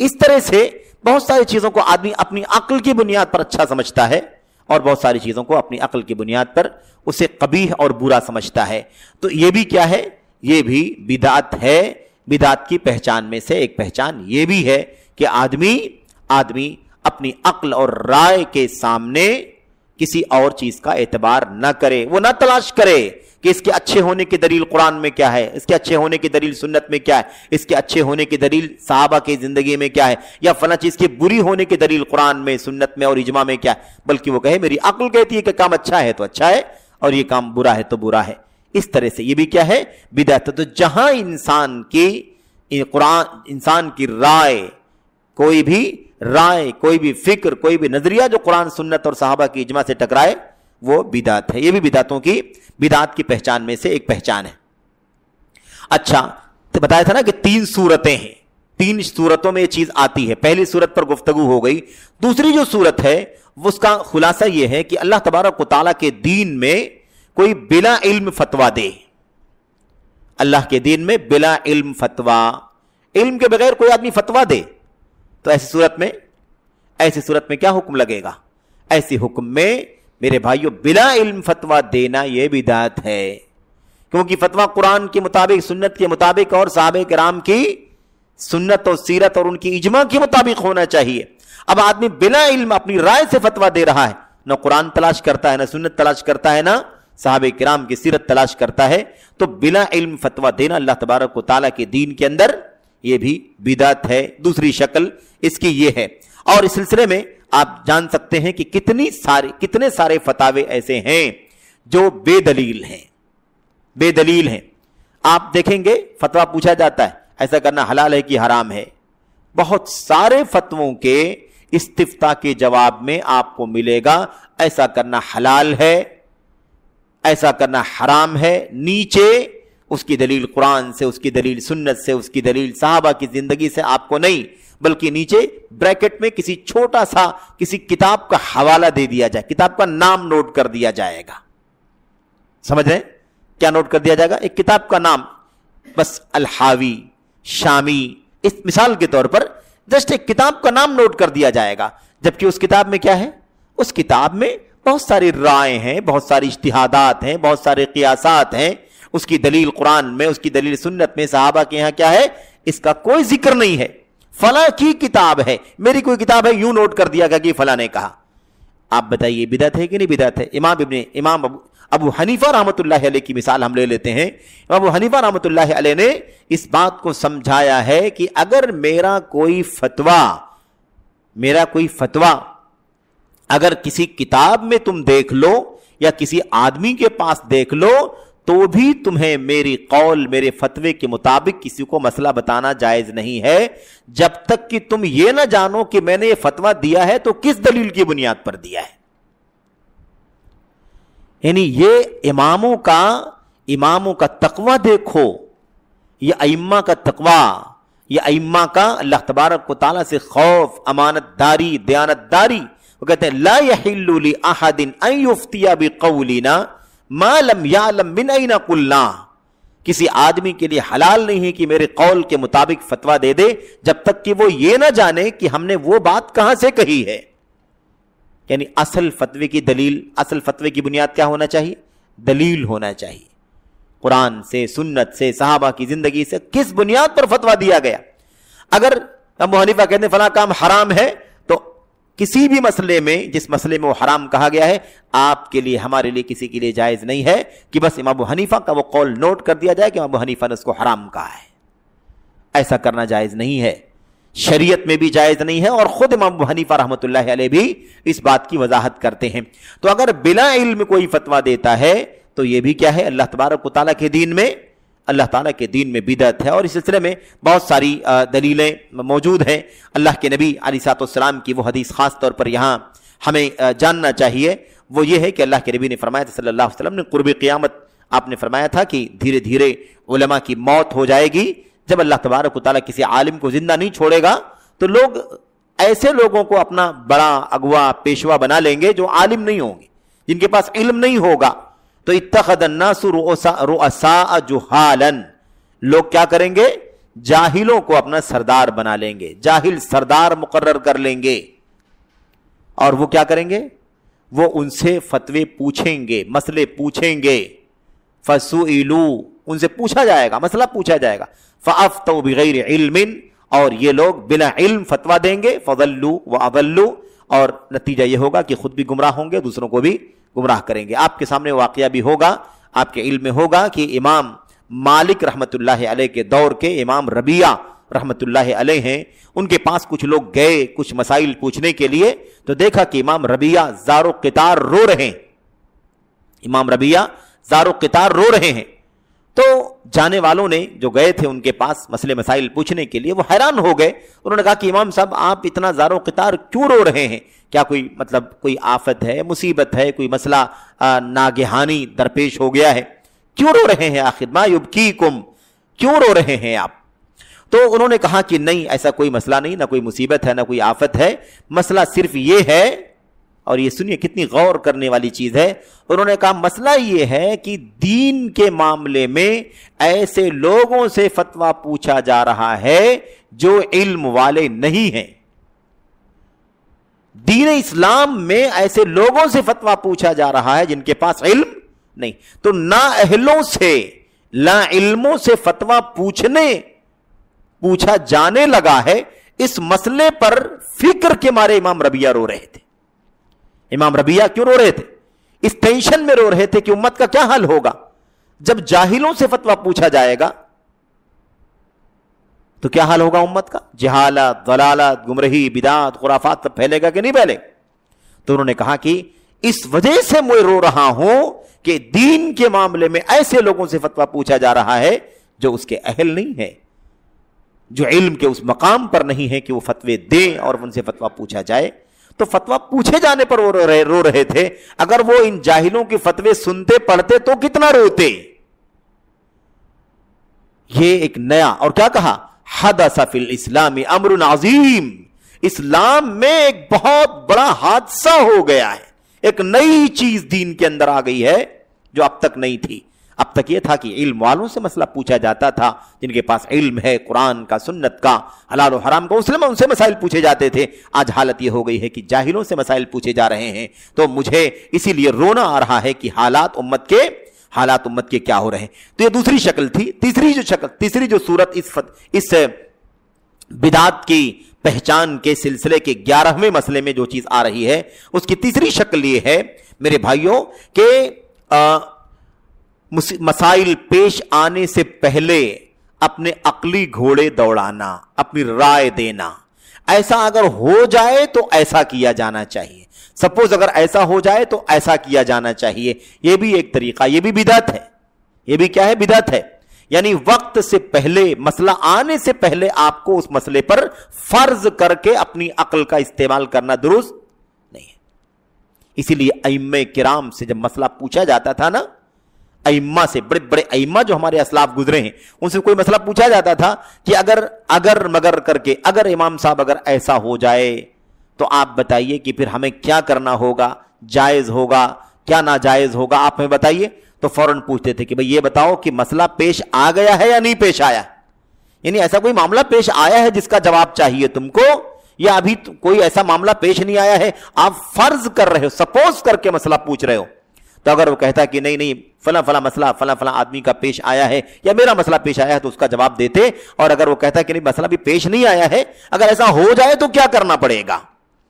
इस तरह से बहुत सारी चीजों को आदमी अपनी अक्ल की बुनियाद पर अच्छा समझता है और बहुत सारी चीज़ों को अपनी अकल की बुनियाद पर उसे कबीह और बुरा समझता है तो ये भी क्या है ये भी बिदात है बिदात की पहचान में से एक पहचान ये भी है कि आदमी आदमी अपनी अक्ल और राय के सामने किसी और चीज़ का एतबार न करे वो ना तलाश करे कि इसके अच्छे होने की दलील कुरान में क्या है इसके अच्छे होने की दलील सुन्नत में क्या है इसके अच्छे होने की दलील साहबा की जिंदगी में क्या है या फला चीज के बुरी होने की दलील कुरान में सुन्नत में और इजमा में क्या है बल्कि वो कहे मेरी अकुल कहती है कि काम अच्छा है तो अच्छा है और ये काम बुरा है तो बुरा है इस तरह से ये भी क्या है विदा तो जहां इंसान की कुरान इंसान की राय कोई भी राय कोई भी फिक्र कोई भी नजरिया जो कुरान सुन्नत और साहबा की इजमा से टकराए वो बिदात है ये भी बिदातों की बिदात की पहचान में से एक पहचान है अच्छा तो बताया था ना कि तीन सूरतें हैं तीन सूरतों में ये चीज आती है पहली सूरत पर गुफ्तगु हो गई दूसरी जो सूरत है उसका खुलासा यह है कि अल्लाह तबारक ताला के दीन में कोई बिला इल्म फतवा दे अल्लाह के दीन में बिला इल्म फतवा इल्म के बगैर कोई आदमी फतवा दे तो ऐसी सूरत में ऐसी सूरत में क्या हुक्म लगेगा ऐसी हुक्म में मेरे भाइयों बिना इल्म फतवा देना यह बिदात है क्योंकि फतवा कुरान के मुताबिक सुन्नत के मुताबिक और साहब कराम की सुन्नत और सीरत और उनकी इजमा के मुताबिक होना चाहिए अब आदमी बिना इल्म अपनी राय से फतवा दे रहा है ना कुरान तलाश करता है ना सुन्नत तलाश करता है ना साहब कराम की सीरत तलाश करता है तो बिना इल्म फतवा देना अल्लाह तबारक ताला के दीन के अंदर यह भी बिदात है दूसरी शक्ल इसकी यह है और इस सिलसिले में आप जान सकते हैं कि कितनी सारे कितने सारे फतावे ऐसे हैं जो बेदलील हैं बेदलील हैं आप देखेंगे फतवा पूछा जाता है ऐसा करना हलाल है कि हराम है बहुत सारे फतवों के इस्तीफा के जवाब में आपको मिलेगा ऐसा करना हलाल है ऐसा करना हराम है नीचे उसकी दलील कुरान से उसकी दलील सुन्नत से उसकी दलील साहबा की जिंदगी से आपको नहीं बल्कि नीचे ब्रैकेट में किसी छोटा सा किसी किताब का हवाला दे दिया जाए किताब का नाम नोट कर दिया जाएगा समझ रहे क्या नोट कर दिया जाएगा एक किताब का नाम बस अलहावी शामी इस मिसाल के तौर पर जस्ट एक किताब का नाम नोट कर दिया जाएगा जबकि उस किताब में क्या है उस किताब में बहुत सारी राय हैं बहुत सारी इश्तिहादात हैं बहुत सारे कियासात हैं उसकी दलील कुरान में उसकी दलील सुन्नत में साहबा के यहां क्या है इसका कोई जिक्र नहीं है फला की किताब है मेरी कोई किताब है यूं नोट कर दिया गया कि फला ने कहा आप बताइए बिदत है कि नहीं बिदत है इमाम इबन इमाम अबू हनीफा रहमत की मिसाल हम ले लेते हैं अबू हनीफा रहमत ने इस बात को समझाया है कि अगर मेरा कोई फतवा मेरा कोई फतवा अगर किसी किताब में तुम देख लो या किसी आदमी के पास देख लो तो भी तुम्हें मेरी कौल मेरे फतवे के मुताबिक किसी को मसला बताना जायज नहीं है जब तक कि तुम ये ना जानो कि मैंने यह फतवा दिया है तो किस दलील की बुनियाद पर दिया है यानी ये इमामों का इमामों का तकवा देखो ये अइम्मा का तकवा ये अइम्मा का अल्लाह तबारक को ताला से खौफ अमानतदारी दयानतदारी वो कहते हैं ला यहिल्लु अहदिन अयुफ्तिया बिकौलिना मालम यालम मिनईना कुल्ला किसी आदमी के लिए हलाल नहीं है कि मेरे कौल के मुताबिक फतवा दे दे जब तक कि वो ये ना जाने कि हमने वो बात कहां से कही है यानी असल फतवे की दलील असल फतवे की बुनियाद क्या होना चाहिए दलील होना चाहिए कुरान से सुन्नत से साहबा की जिंदगी से किस बुनियाद पर फतवा दिया गया अगर अब हनीफा कहते फला काम हराम है किसी भी मसले में जिस मसले में वो हराम कहा गया है आपके लिए हमारे लिए किसी के लिए जायज़ नहीं है कि बस इमाम हनीफा का वो कौल नोट कर दिया जाए कि इमाम हनीफा ने उसको हराम कहा है ऐसा करना जायज़ नहीं है शरीयत में भी जायज़ नहीं है और ख़ुद इमाम हनीफा रहमत भी इस बात की वजाहत करते हैं तो अगर बिला इल्म कोई फतवा देता है तो यह भी क्या है अल्लाह तबारक के दीन में अल्लाह ताला के दीन में बिदत है और इस सिलसिले में बहुत सारी दलीलें मौजूद हैं अल्लाह के नबी अलीसातम की वो हदीस ख़ास तौर पर यहाँ हमें जानना चाहिए वो ये है कि अल्लाह के नबी ने फरमाया था सल्लल्लाहु अलैहि वसल्लम ने कुर्ब क़ियामत आपने फरमाया था कि धीरे धीरे उलमा की मौत हो जाएगी जब अल्लाह तबारक ताली किसी आलिम को ज़िंदा नहीं छोड़ेगा तो लोग ऐसे लोगों को अपना बड़ा अगवा पेशवा बना लेंगे जो आलिम नहीं होंगे जिनके पास इल्म नहीं होगा तो इतनासा जुहालन लोग क्या करेंगे जाहिलों को अपना सरदार बना लेंगे जाहिल सरदार मुकर्र कर लेंगे और वो क्या करेंगे वो उनसे फतवे पूछेंगे मसले पूछेंगे फसू उनसे पूछा जाएगा मसला पूछा जाएगा फ़ाफ तो बगैर इल्मिन और ये लोग बिना इल्म फतवा देंगे फजल्लू व अवल्लू और नतीजा ये होगा कि खुद भी गुमराह होंगे दूसरों को भी गुमराह करेंगे आपके सामने वाक़ भी होगा आपके इल्म में होगा कि इमाम मालिक रहमत अलैह के दौर के इमाम रबिया रहमत अलैह हैं उनके पास कुछ लोग गए कुछ मसाइल पूछने के लिए तो देखा कि इमाम रबिया जारो कितार रो रहे हैं इमाम रबिया जारो कितार रो रहे हैं तो जाने वालों ने जो गए थे उनके पास मसले मसाइल पूछने के लिए वो हैरान हो गए उन्होंने कहा कि इमाम साहब आप इतना जारो कितार क्यों रो रहे हैं क्या कोई मतलब कोई आफत है मुसीबत है कोई मसला नागहानी दरपेश हो गया है क्यों रो रहे हैं आखिर मायूब की कुम क्यों रो रहे हैं आप तो उन्होंने कहा कि नहीं ऐसा कोई मसला नहीं ना कोई मुसीबत है ना कोई आफत है मसला सिर्फ ये है और ये सुनिए कितनी गौर करने वाली चीज है उन्होंने कहा मसला ये है कि दीन के मामले में ऐसे लोगों से फतवा पूछा जा रहा है जो इल्म वाले नहीं हैं दीन इस्लाम में ऐसे लोगों से फतवा पूछा जा रहा है जिनके पास इल्म नहीं तो ना अहलों से ला इल्मों से फतवा पूछने पूछा जाने लगा है इस मसले पर फिक्र के मारे इमाम रबिया रो रहे थे इमाम रबिया क्यों रो रहे थे इस टेंशन में रो रहे थे कि उम्मत का क्या हाल होगा जब जाहिलों से फतवा पूछा जाएगा तो क्या हाल होगा उम्मत का जहालत दलालत गुमरही बिदात खुराफात तब फैलेगा कि नहीं फैलेगा तो उन्होंने कहा कि इस वजह से मैं रो रहा हूं कि दीन के मामले में ऐसे लोगों से फतवा पूछा जा रहा है जो उसके अहल नहीं है जो इल्म के उस मकाम पर नहीं है कि वो फतवे दें और उनसे फतवा पूछा जाए तो फतवा पूछे जाने पर वो रो रहे रो रहे थे अगर वो इन जाहिलों की फतवे सुनते पढ़ते तो कितना रोते ये एक नया और क्या कहा हद सफिल इस्लामी अमर नाजीम इस्लाम में एक बहुत बड़ा हादसा हो गया है एक नई चीज दीन के अंदर आ गई है जो अब तक नहीं थी अब तक ये था कि इल्म वालों से मसला पूछा जाता था जिनके पास इल्म है कुरान का सुन्नत का हलाल हराम का उसमें उनसे मसाइल पूछे जाते थे आज हालत ये हो गई है कि जाहिलों से मसाइल पूछे जा रहे हैं तो मुझे इसीलिए रोना आ रहा है कि हालात उम्मत के हालात उम्मत के क्या हो रहे हैं तो ये दूसरी शक्ल थी तीसरी जो शक्ल तीसरी जो सूरत इस फत, इस बिदात की पहचान के सिलसिले के ग्यारहवें मसले में जो चीज आ रही है उसकी तीसरी शक्ल ये है मेरे भाइयों के आ, मसाइल पेश आने से पहले अपने अकली घोड़े दौड़ाना अपनी राय देना ऐसा अगर हो जाए तो ऐसा किया जाना चाहिए सपोज अगर ऐसा हो जाए तो ऐसा किया जाना चाहिए यह भी एक तरीका यह भी बिदत है यह भी क्या है बिदत है यानी वक्त से पहले मसला आने से पहले आपको उस मसले पर फर्ज करके अपनी अकल का इस्तेमाल करना दुरुस्त नहीं है इसीलिए अम्मे किराम से जब मसला पूछा जाता था ना अइमा से बड़े बड़े अइमा जो हमारे असलाफ गुजरे हैं उनसे कोई मसला पूछा जाता था कि अगर अगर मगर करके अगर इमाम साहब अगर ऐसा हो जाए तो आप बताइए कि फिर हमें क्या करना होगा जायज़ होगा क्या नाजायज़ होगा आप हमें बताइए तो फौरन पूछते थे कि भाई ये बताओ कि मसला पेश आ गया है या नहीं पेश आया यानी ऐसा कोई मामला पेश आया है जिसका जवाब चाहिए तुमको या अभी तो कोई ऐसा मामला पेश नहीं आया है आप फर्ज कर रहे हो सपोज करके मसला पूछ रहे हो तो अगर वो कहता कि नहीं नहीं फला फला मसला फला फला आदमी का पेश आया है या मेरा मसला पेश आया है तो उसका जवाब देते और अगर वो कहता कि नहीं मसला भी पेश नहीं आया है अगर ऐसा हो जाए तो क्या करना पड़ेगा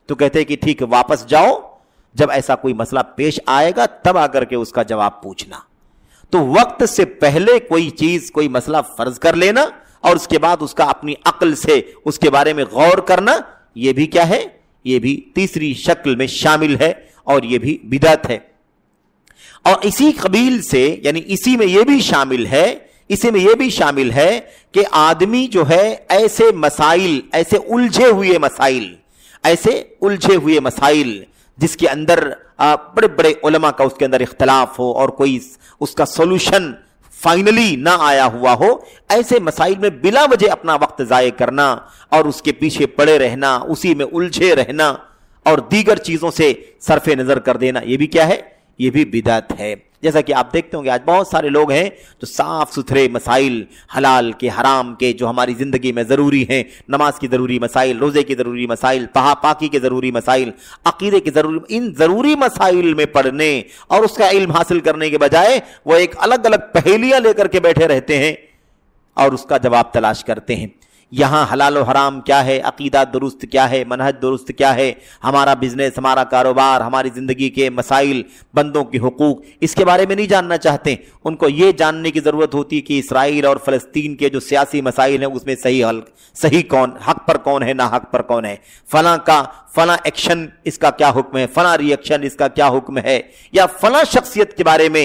तो कहते कि ठीक वापस जाओ जब ऐसा कोई मसला पेश आएगा तब आकर के उसका जवाब पूछना तो वक्त से पहले कोई चीज कोई मसला फर्ज कर लेना और उसके बाद उसका अपनी अकल से उसके बारे में गौर करना यह भी क्या है यह भी तीसरी शक्ल में शामिल है और यह भी बिदत है और इसी कबील से यानी इसी में यह भी शामिल है इसी में यह भी शामिल है कि आदमी जो है ऐसे मसाइल ऐसे उलझे हुए मसाइल ऐसे उलझे हुए मसाइल जिसके अंदर बड़े बड़े उलमा का उसके अंदर इख्तलाफ हो और कोई उसका सोल्यूशन फाइनली ना आया हुआ हो ऐसे मसाइल में बिला वजह अपना वक्त ज़ाय करना और उसके पीछे पड़े रहना उसी में उलझे रहना और दीगर चीज़ों से सरफे नज़र कर देना यह भी क्या है ये भी बिदात है जैसा कि आप देखते होंगे आज बहुत सारे लोग हैं जो साफ सुथरे मसाइल हलाल के हराम के जो हमारी ज़िंदगी में ज़रूरी हैं नमाज की ज़रूरी मसाइल रोज़े के ज़रूरी मसाइल पहा पाकी के ज़रूरी मसाइल अकीदे के ज़रूरी इन ज़रूरी मसाइल में पढ़ने और उसका इल्म हासिल करने के बजाय वो एक अलग अलग पहेलियाँ लेकर के बैठे रहते हैं और उसका जवाब तलाश करते हैं यहाँ हलाल हराम क्या है अकीदा दुरुस्त क्या है मनहज दुरुस्त क्या है हमारा बिजनेस हमारा कारोबार हमारी ज़िंदगी के मसाइल बंदों के हकूक इसके बारे में नहीं जानना चाहते उनको ये जानने की ज़रूरत होती है कि इसराइल और फ़लस्तीन के जो सियासी मसाइल हैं उसमें सही हल सही कौन हक पर कौन है ना हक पर कौन है फला का फला एक्शन इसका क्या हुक्म है फला रिएक्शन इसका क्या हुक्म है या फला शख्सियत के बारे में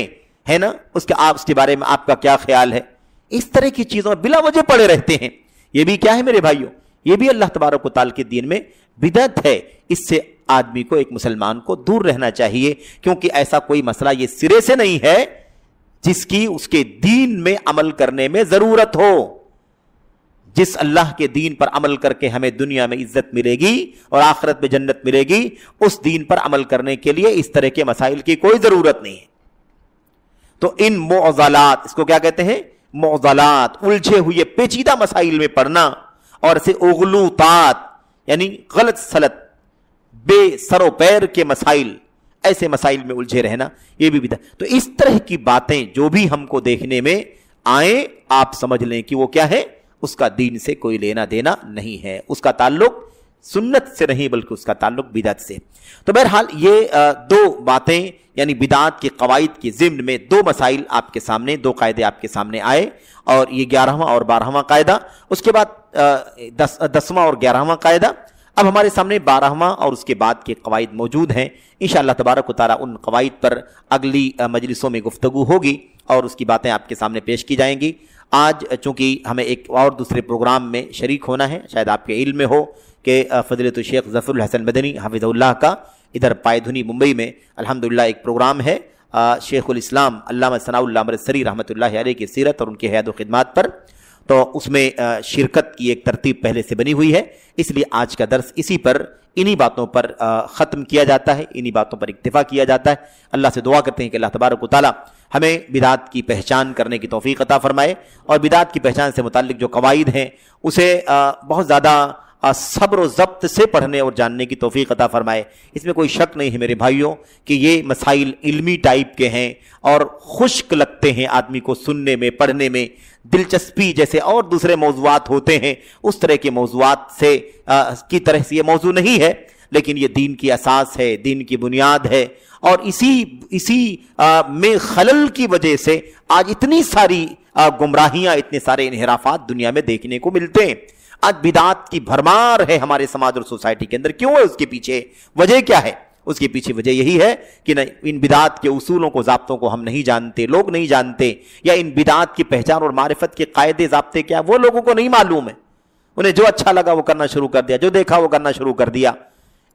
है ना उसके आप उसके बारे में आपका क्या ख्याल है इस तरह की चीज़ों में बिला वजह पड़े रहते हैं ये भी क्या है मेरे भाइयों ये भी अल्लाह तबारक ताल के दिन में बिदत है इससे आदमी को एक मुसलमान को दूर रहना चाहिए क्योंकि ऐसा कोई मसला ये सिरे से नहीं है जिसकी उसके दीन में अमल करने में जरूरत हो जिस अल्लाह के दीन पर अमल करके हमें दुनिया में इज्जत मिलेगी और आखिरत में जन्नत मिलेगी उस दीन पर अमल करने के लिए इस तरह के मसाइल की कोई जरूरत नहीं है तो इन मोजालात इसको क्या कहते हैं मौजलात उलझे हुए पेचीदा मसाइल में पढ़ना और से उगलूतात यानी गलत सलत बेसरो पैर के मसाइल ऐसे मसाइल में उलझे रहना ये भी विधा तो इस तरह की बातें जो भी हमको देखने में आए आप समझ लें कि वो क्या है उसका दीन से कोई लेना देना नहीं है उसका ताल्लुक सुन्नत से नहीं बल्कि उसका ताल्लुक बिदात से तो बहरहाल ये दो बातें यानी बिदात के कवायद के ज़िम्न में दो मसाइल आपके सामने दो कायदे आपके सामने आए और ये ग्यारहवा और बारहवा कायदा उसके बाद दस दसवां और ग्यारहवा कायदा अब हमारे सामने बारहवा और उसके बाद के कवायद मौजूद हैं इन शाह तबारक तारा उन कवायद पर अगली मजलिसों में गुफ्तु होगी और उसकी बातें आपके सामने पेश की जाएंगी आज चूँकि हमें एक और दूसरे प्रोग्राम में शरीक होना है शायद आपके इल में हो कि फजलत शेख जफरुल हसन मदनी हाफिज़ुल्लाह का इधर पायधुनी मुंबई में अल्हम्दुलिल्लाह एक प्रोग्राम है शेख अल्लाम सनाउल्लामरसरी रहमत ला की सीरत और उनके हयात खदमात पर तो उसमें शिरकत की एक तरतीब पहले से बनी हुई है इसलिए आज का दर्स इसी पर इन्हीं बातों पर ख़त्म किया जाता है इन्हीं बातों पर इक्तफ़ा किया जाता है अल्लाह से दुआ करते हैं कि अल्लाह तबारक ताली हमें बिदात की पहचान करने की तोफ़ी अता फ़रमाए और बिदात की पहचान से मुतल जो कवायद हैं उसे बहुत ज़्यादा सब्र ज़ब्त से पढ़ने और जानने की तोफ़ी अता फ़रमाए इसमें कोई शक नहीं है मेरे भाइयों कि ये मसाइल इल्मी टाइप के हैं और खुश्क लगते हैं आदमी को सुनने में पढ़ने में दिलचस्पी जैसे और दूसरे मौजूद होते हैं उस तरह के मौजूद से आ, की तरह से ये मौजू नहीं है लेकिन ये दीन की असास है दीन की बुनियाद है और इसी इसी आ, में खलल की वजह से आज इतनी सारी गुमराहियां इतने सारे इनहराफात दुनिया में देखने को मिलते हैं आज बिदात की भरमार है हमारे समाज और सोसाइटी के अंदर क्यों है उसके पीछे वजह क्या है उसके पीछे वजह यही है कि न इन बिदात के उसूलों को जबतों को हम नहीं जानते लोग नहीं जानते या इन बिदात की पहचान और मार्फत के कायदे जबते क्या वो लोगों को नहीं मालूम है उन्हें जो अच्छा लगा वो करना शुरू कर दिया जो देखा वो करना शुरू कर दिया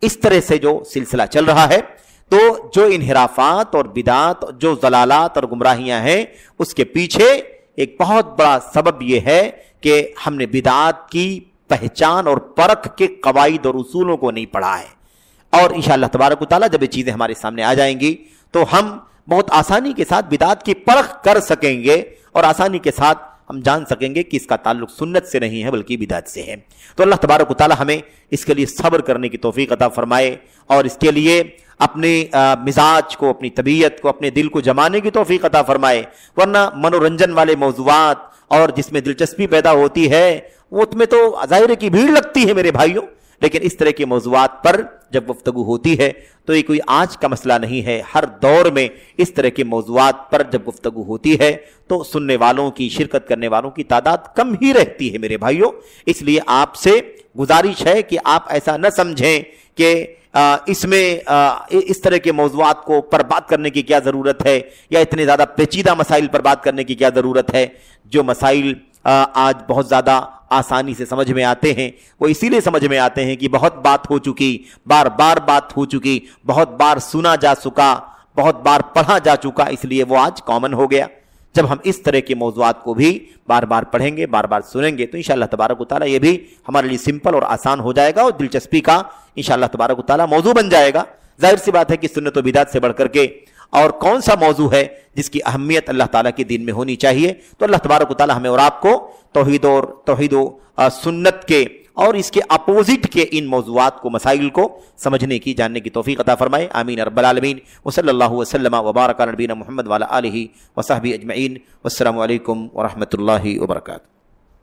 इस तरह से जो सिलसिला चल रहा है तो जो इनहराफात और बिदात जो जलालात और गुमराहियां हैं उसके पीछे एक बहुत बड़ा सबब यह है कि हमने बिदात की पहचान और परख के कवायद और उसूलों को नहीं पढ़ा है और इन तबारक ताली जब ये चीज़ें हमारे सामने आ जाएंगी तो हम बहुत आसानी के साथ बिदात की परख कर सकेंगे और आसानी के साथ हम जान सकेंगे कि इसका ताल्लुक सुन्नत से नहीं है बल्कि बिदात से है तो अल्लाह तबारक ताली हमें इसके लिए सब्र करने की तोफ़ी अदा फ़रमाए और इसके लिए अपने मिजाज को अपनी तबीयत को अपने दिल को जमाने की तोफ़ी अता फरमाए वरना मनोरंजन वाले मौजूद और जिसमें दिलचस्पी पैदा होती है वो तो ज़ाहिर की भीड़ लगती है मेरे भाइयों लेकिन इस तरह के मौजूद पर जब गुफ्तु होती है तो ये कोई आज का मसला नहीं है हर दौर में इस तरह के मौजूद पर जब गुफ्तु होती है तो सुनने वालों की शिरकत करने वालों की तादाद कम ही रहती है मेरे भाइयों इसलिए आपसे गुजारिश है कि आप ऐसा न समझें कि इसमें इस तरह के मौजूद को पर बात करने की क्या ज़रूरत है या इतने ज़्यादा पेचीदा मसाइल पर बात करने की क्या ज़रूरत है जो मसाइल आज बहुत ज़्यादा आसानी से समझ में आते हैं वो इसीलिए समझ में आते हैं कि बहुत बात हो चुकी बार बार बात हो चुकी बहुत बार सुना जा चुका बहुत बार पढ़ा जा चुका इसलिए वो आज कॉमन हो गया जब हम इस तरह के मौजूद को भी बार बार पढ़ेंगे बार बार सुनेंगे तो इन तबारक ताली ये भी हमारे लिए सिंपल और आसान हो जाएगा और दिलचस्पी का इन तबारक ताली मौजू बन जाएगा जाहिर सी बात है कि सुन्नत बिदात से बढ़ करके और कौन सा मौजू है जिसकी अहमियत अल्लाह ताला के दिन में होनी चाहिए तो अल्लाह तबारक ताली हमें और आपको तोहद और तोहद सुन्नत के और इसके अपोजिट के इन मौजूद को मसाइल को समझने की जानने की तोफ़ी अदा फ़रमाए आमीन अरबलामीन वसल्ला वसलम वबारक नबीन महमद वाला आलही वसाहबी अजमैन वसलम वरहमल वर्का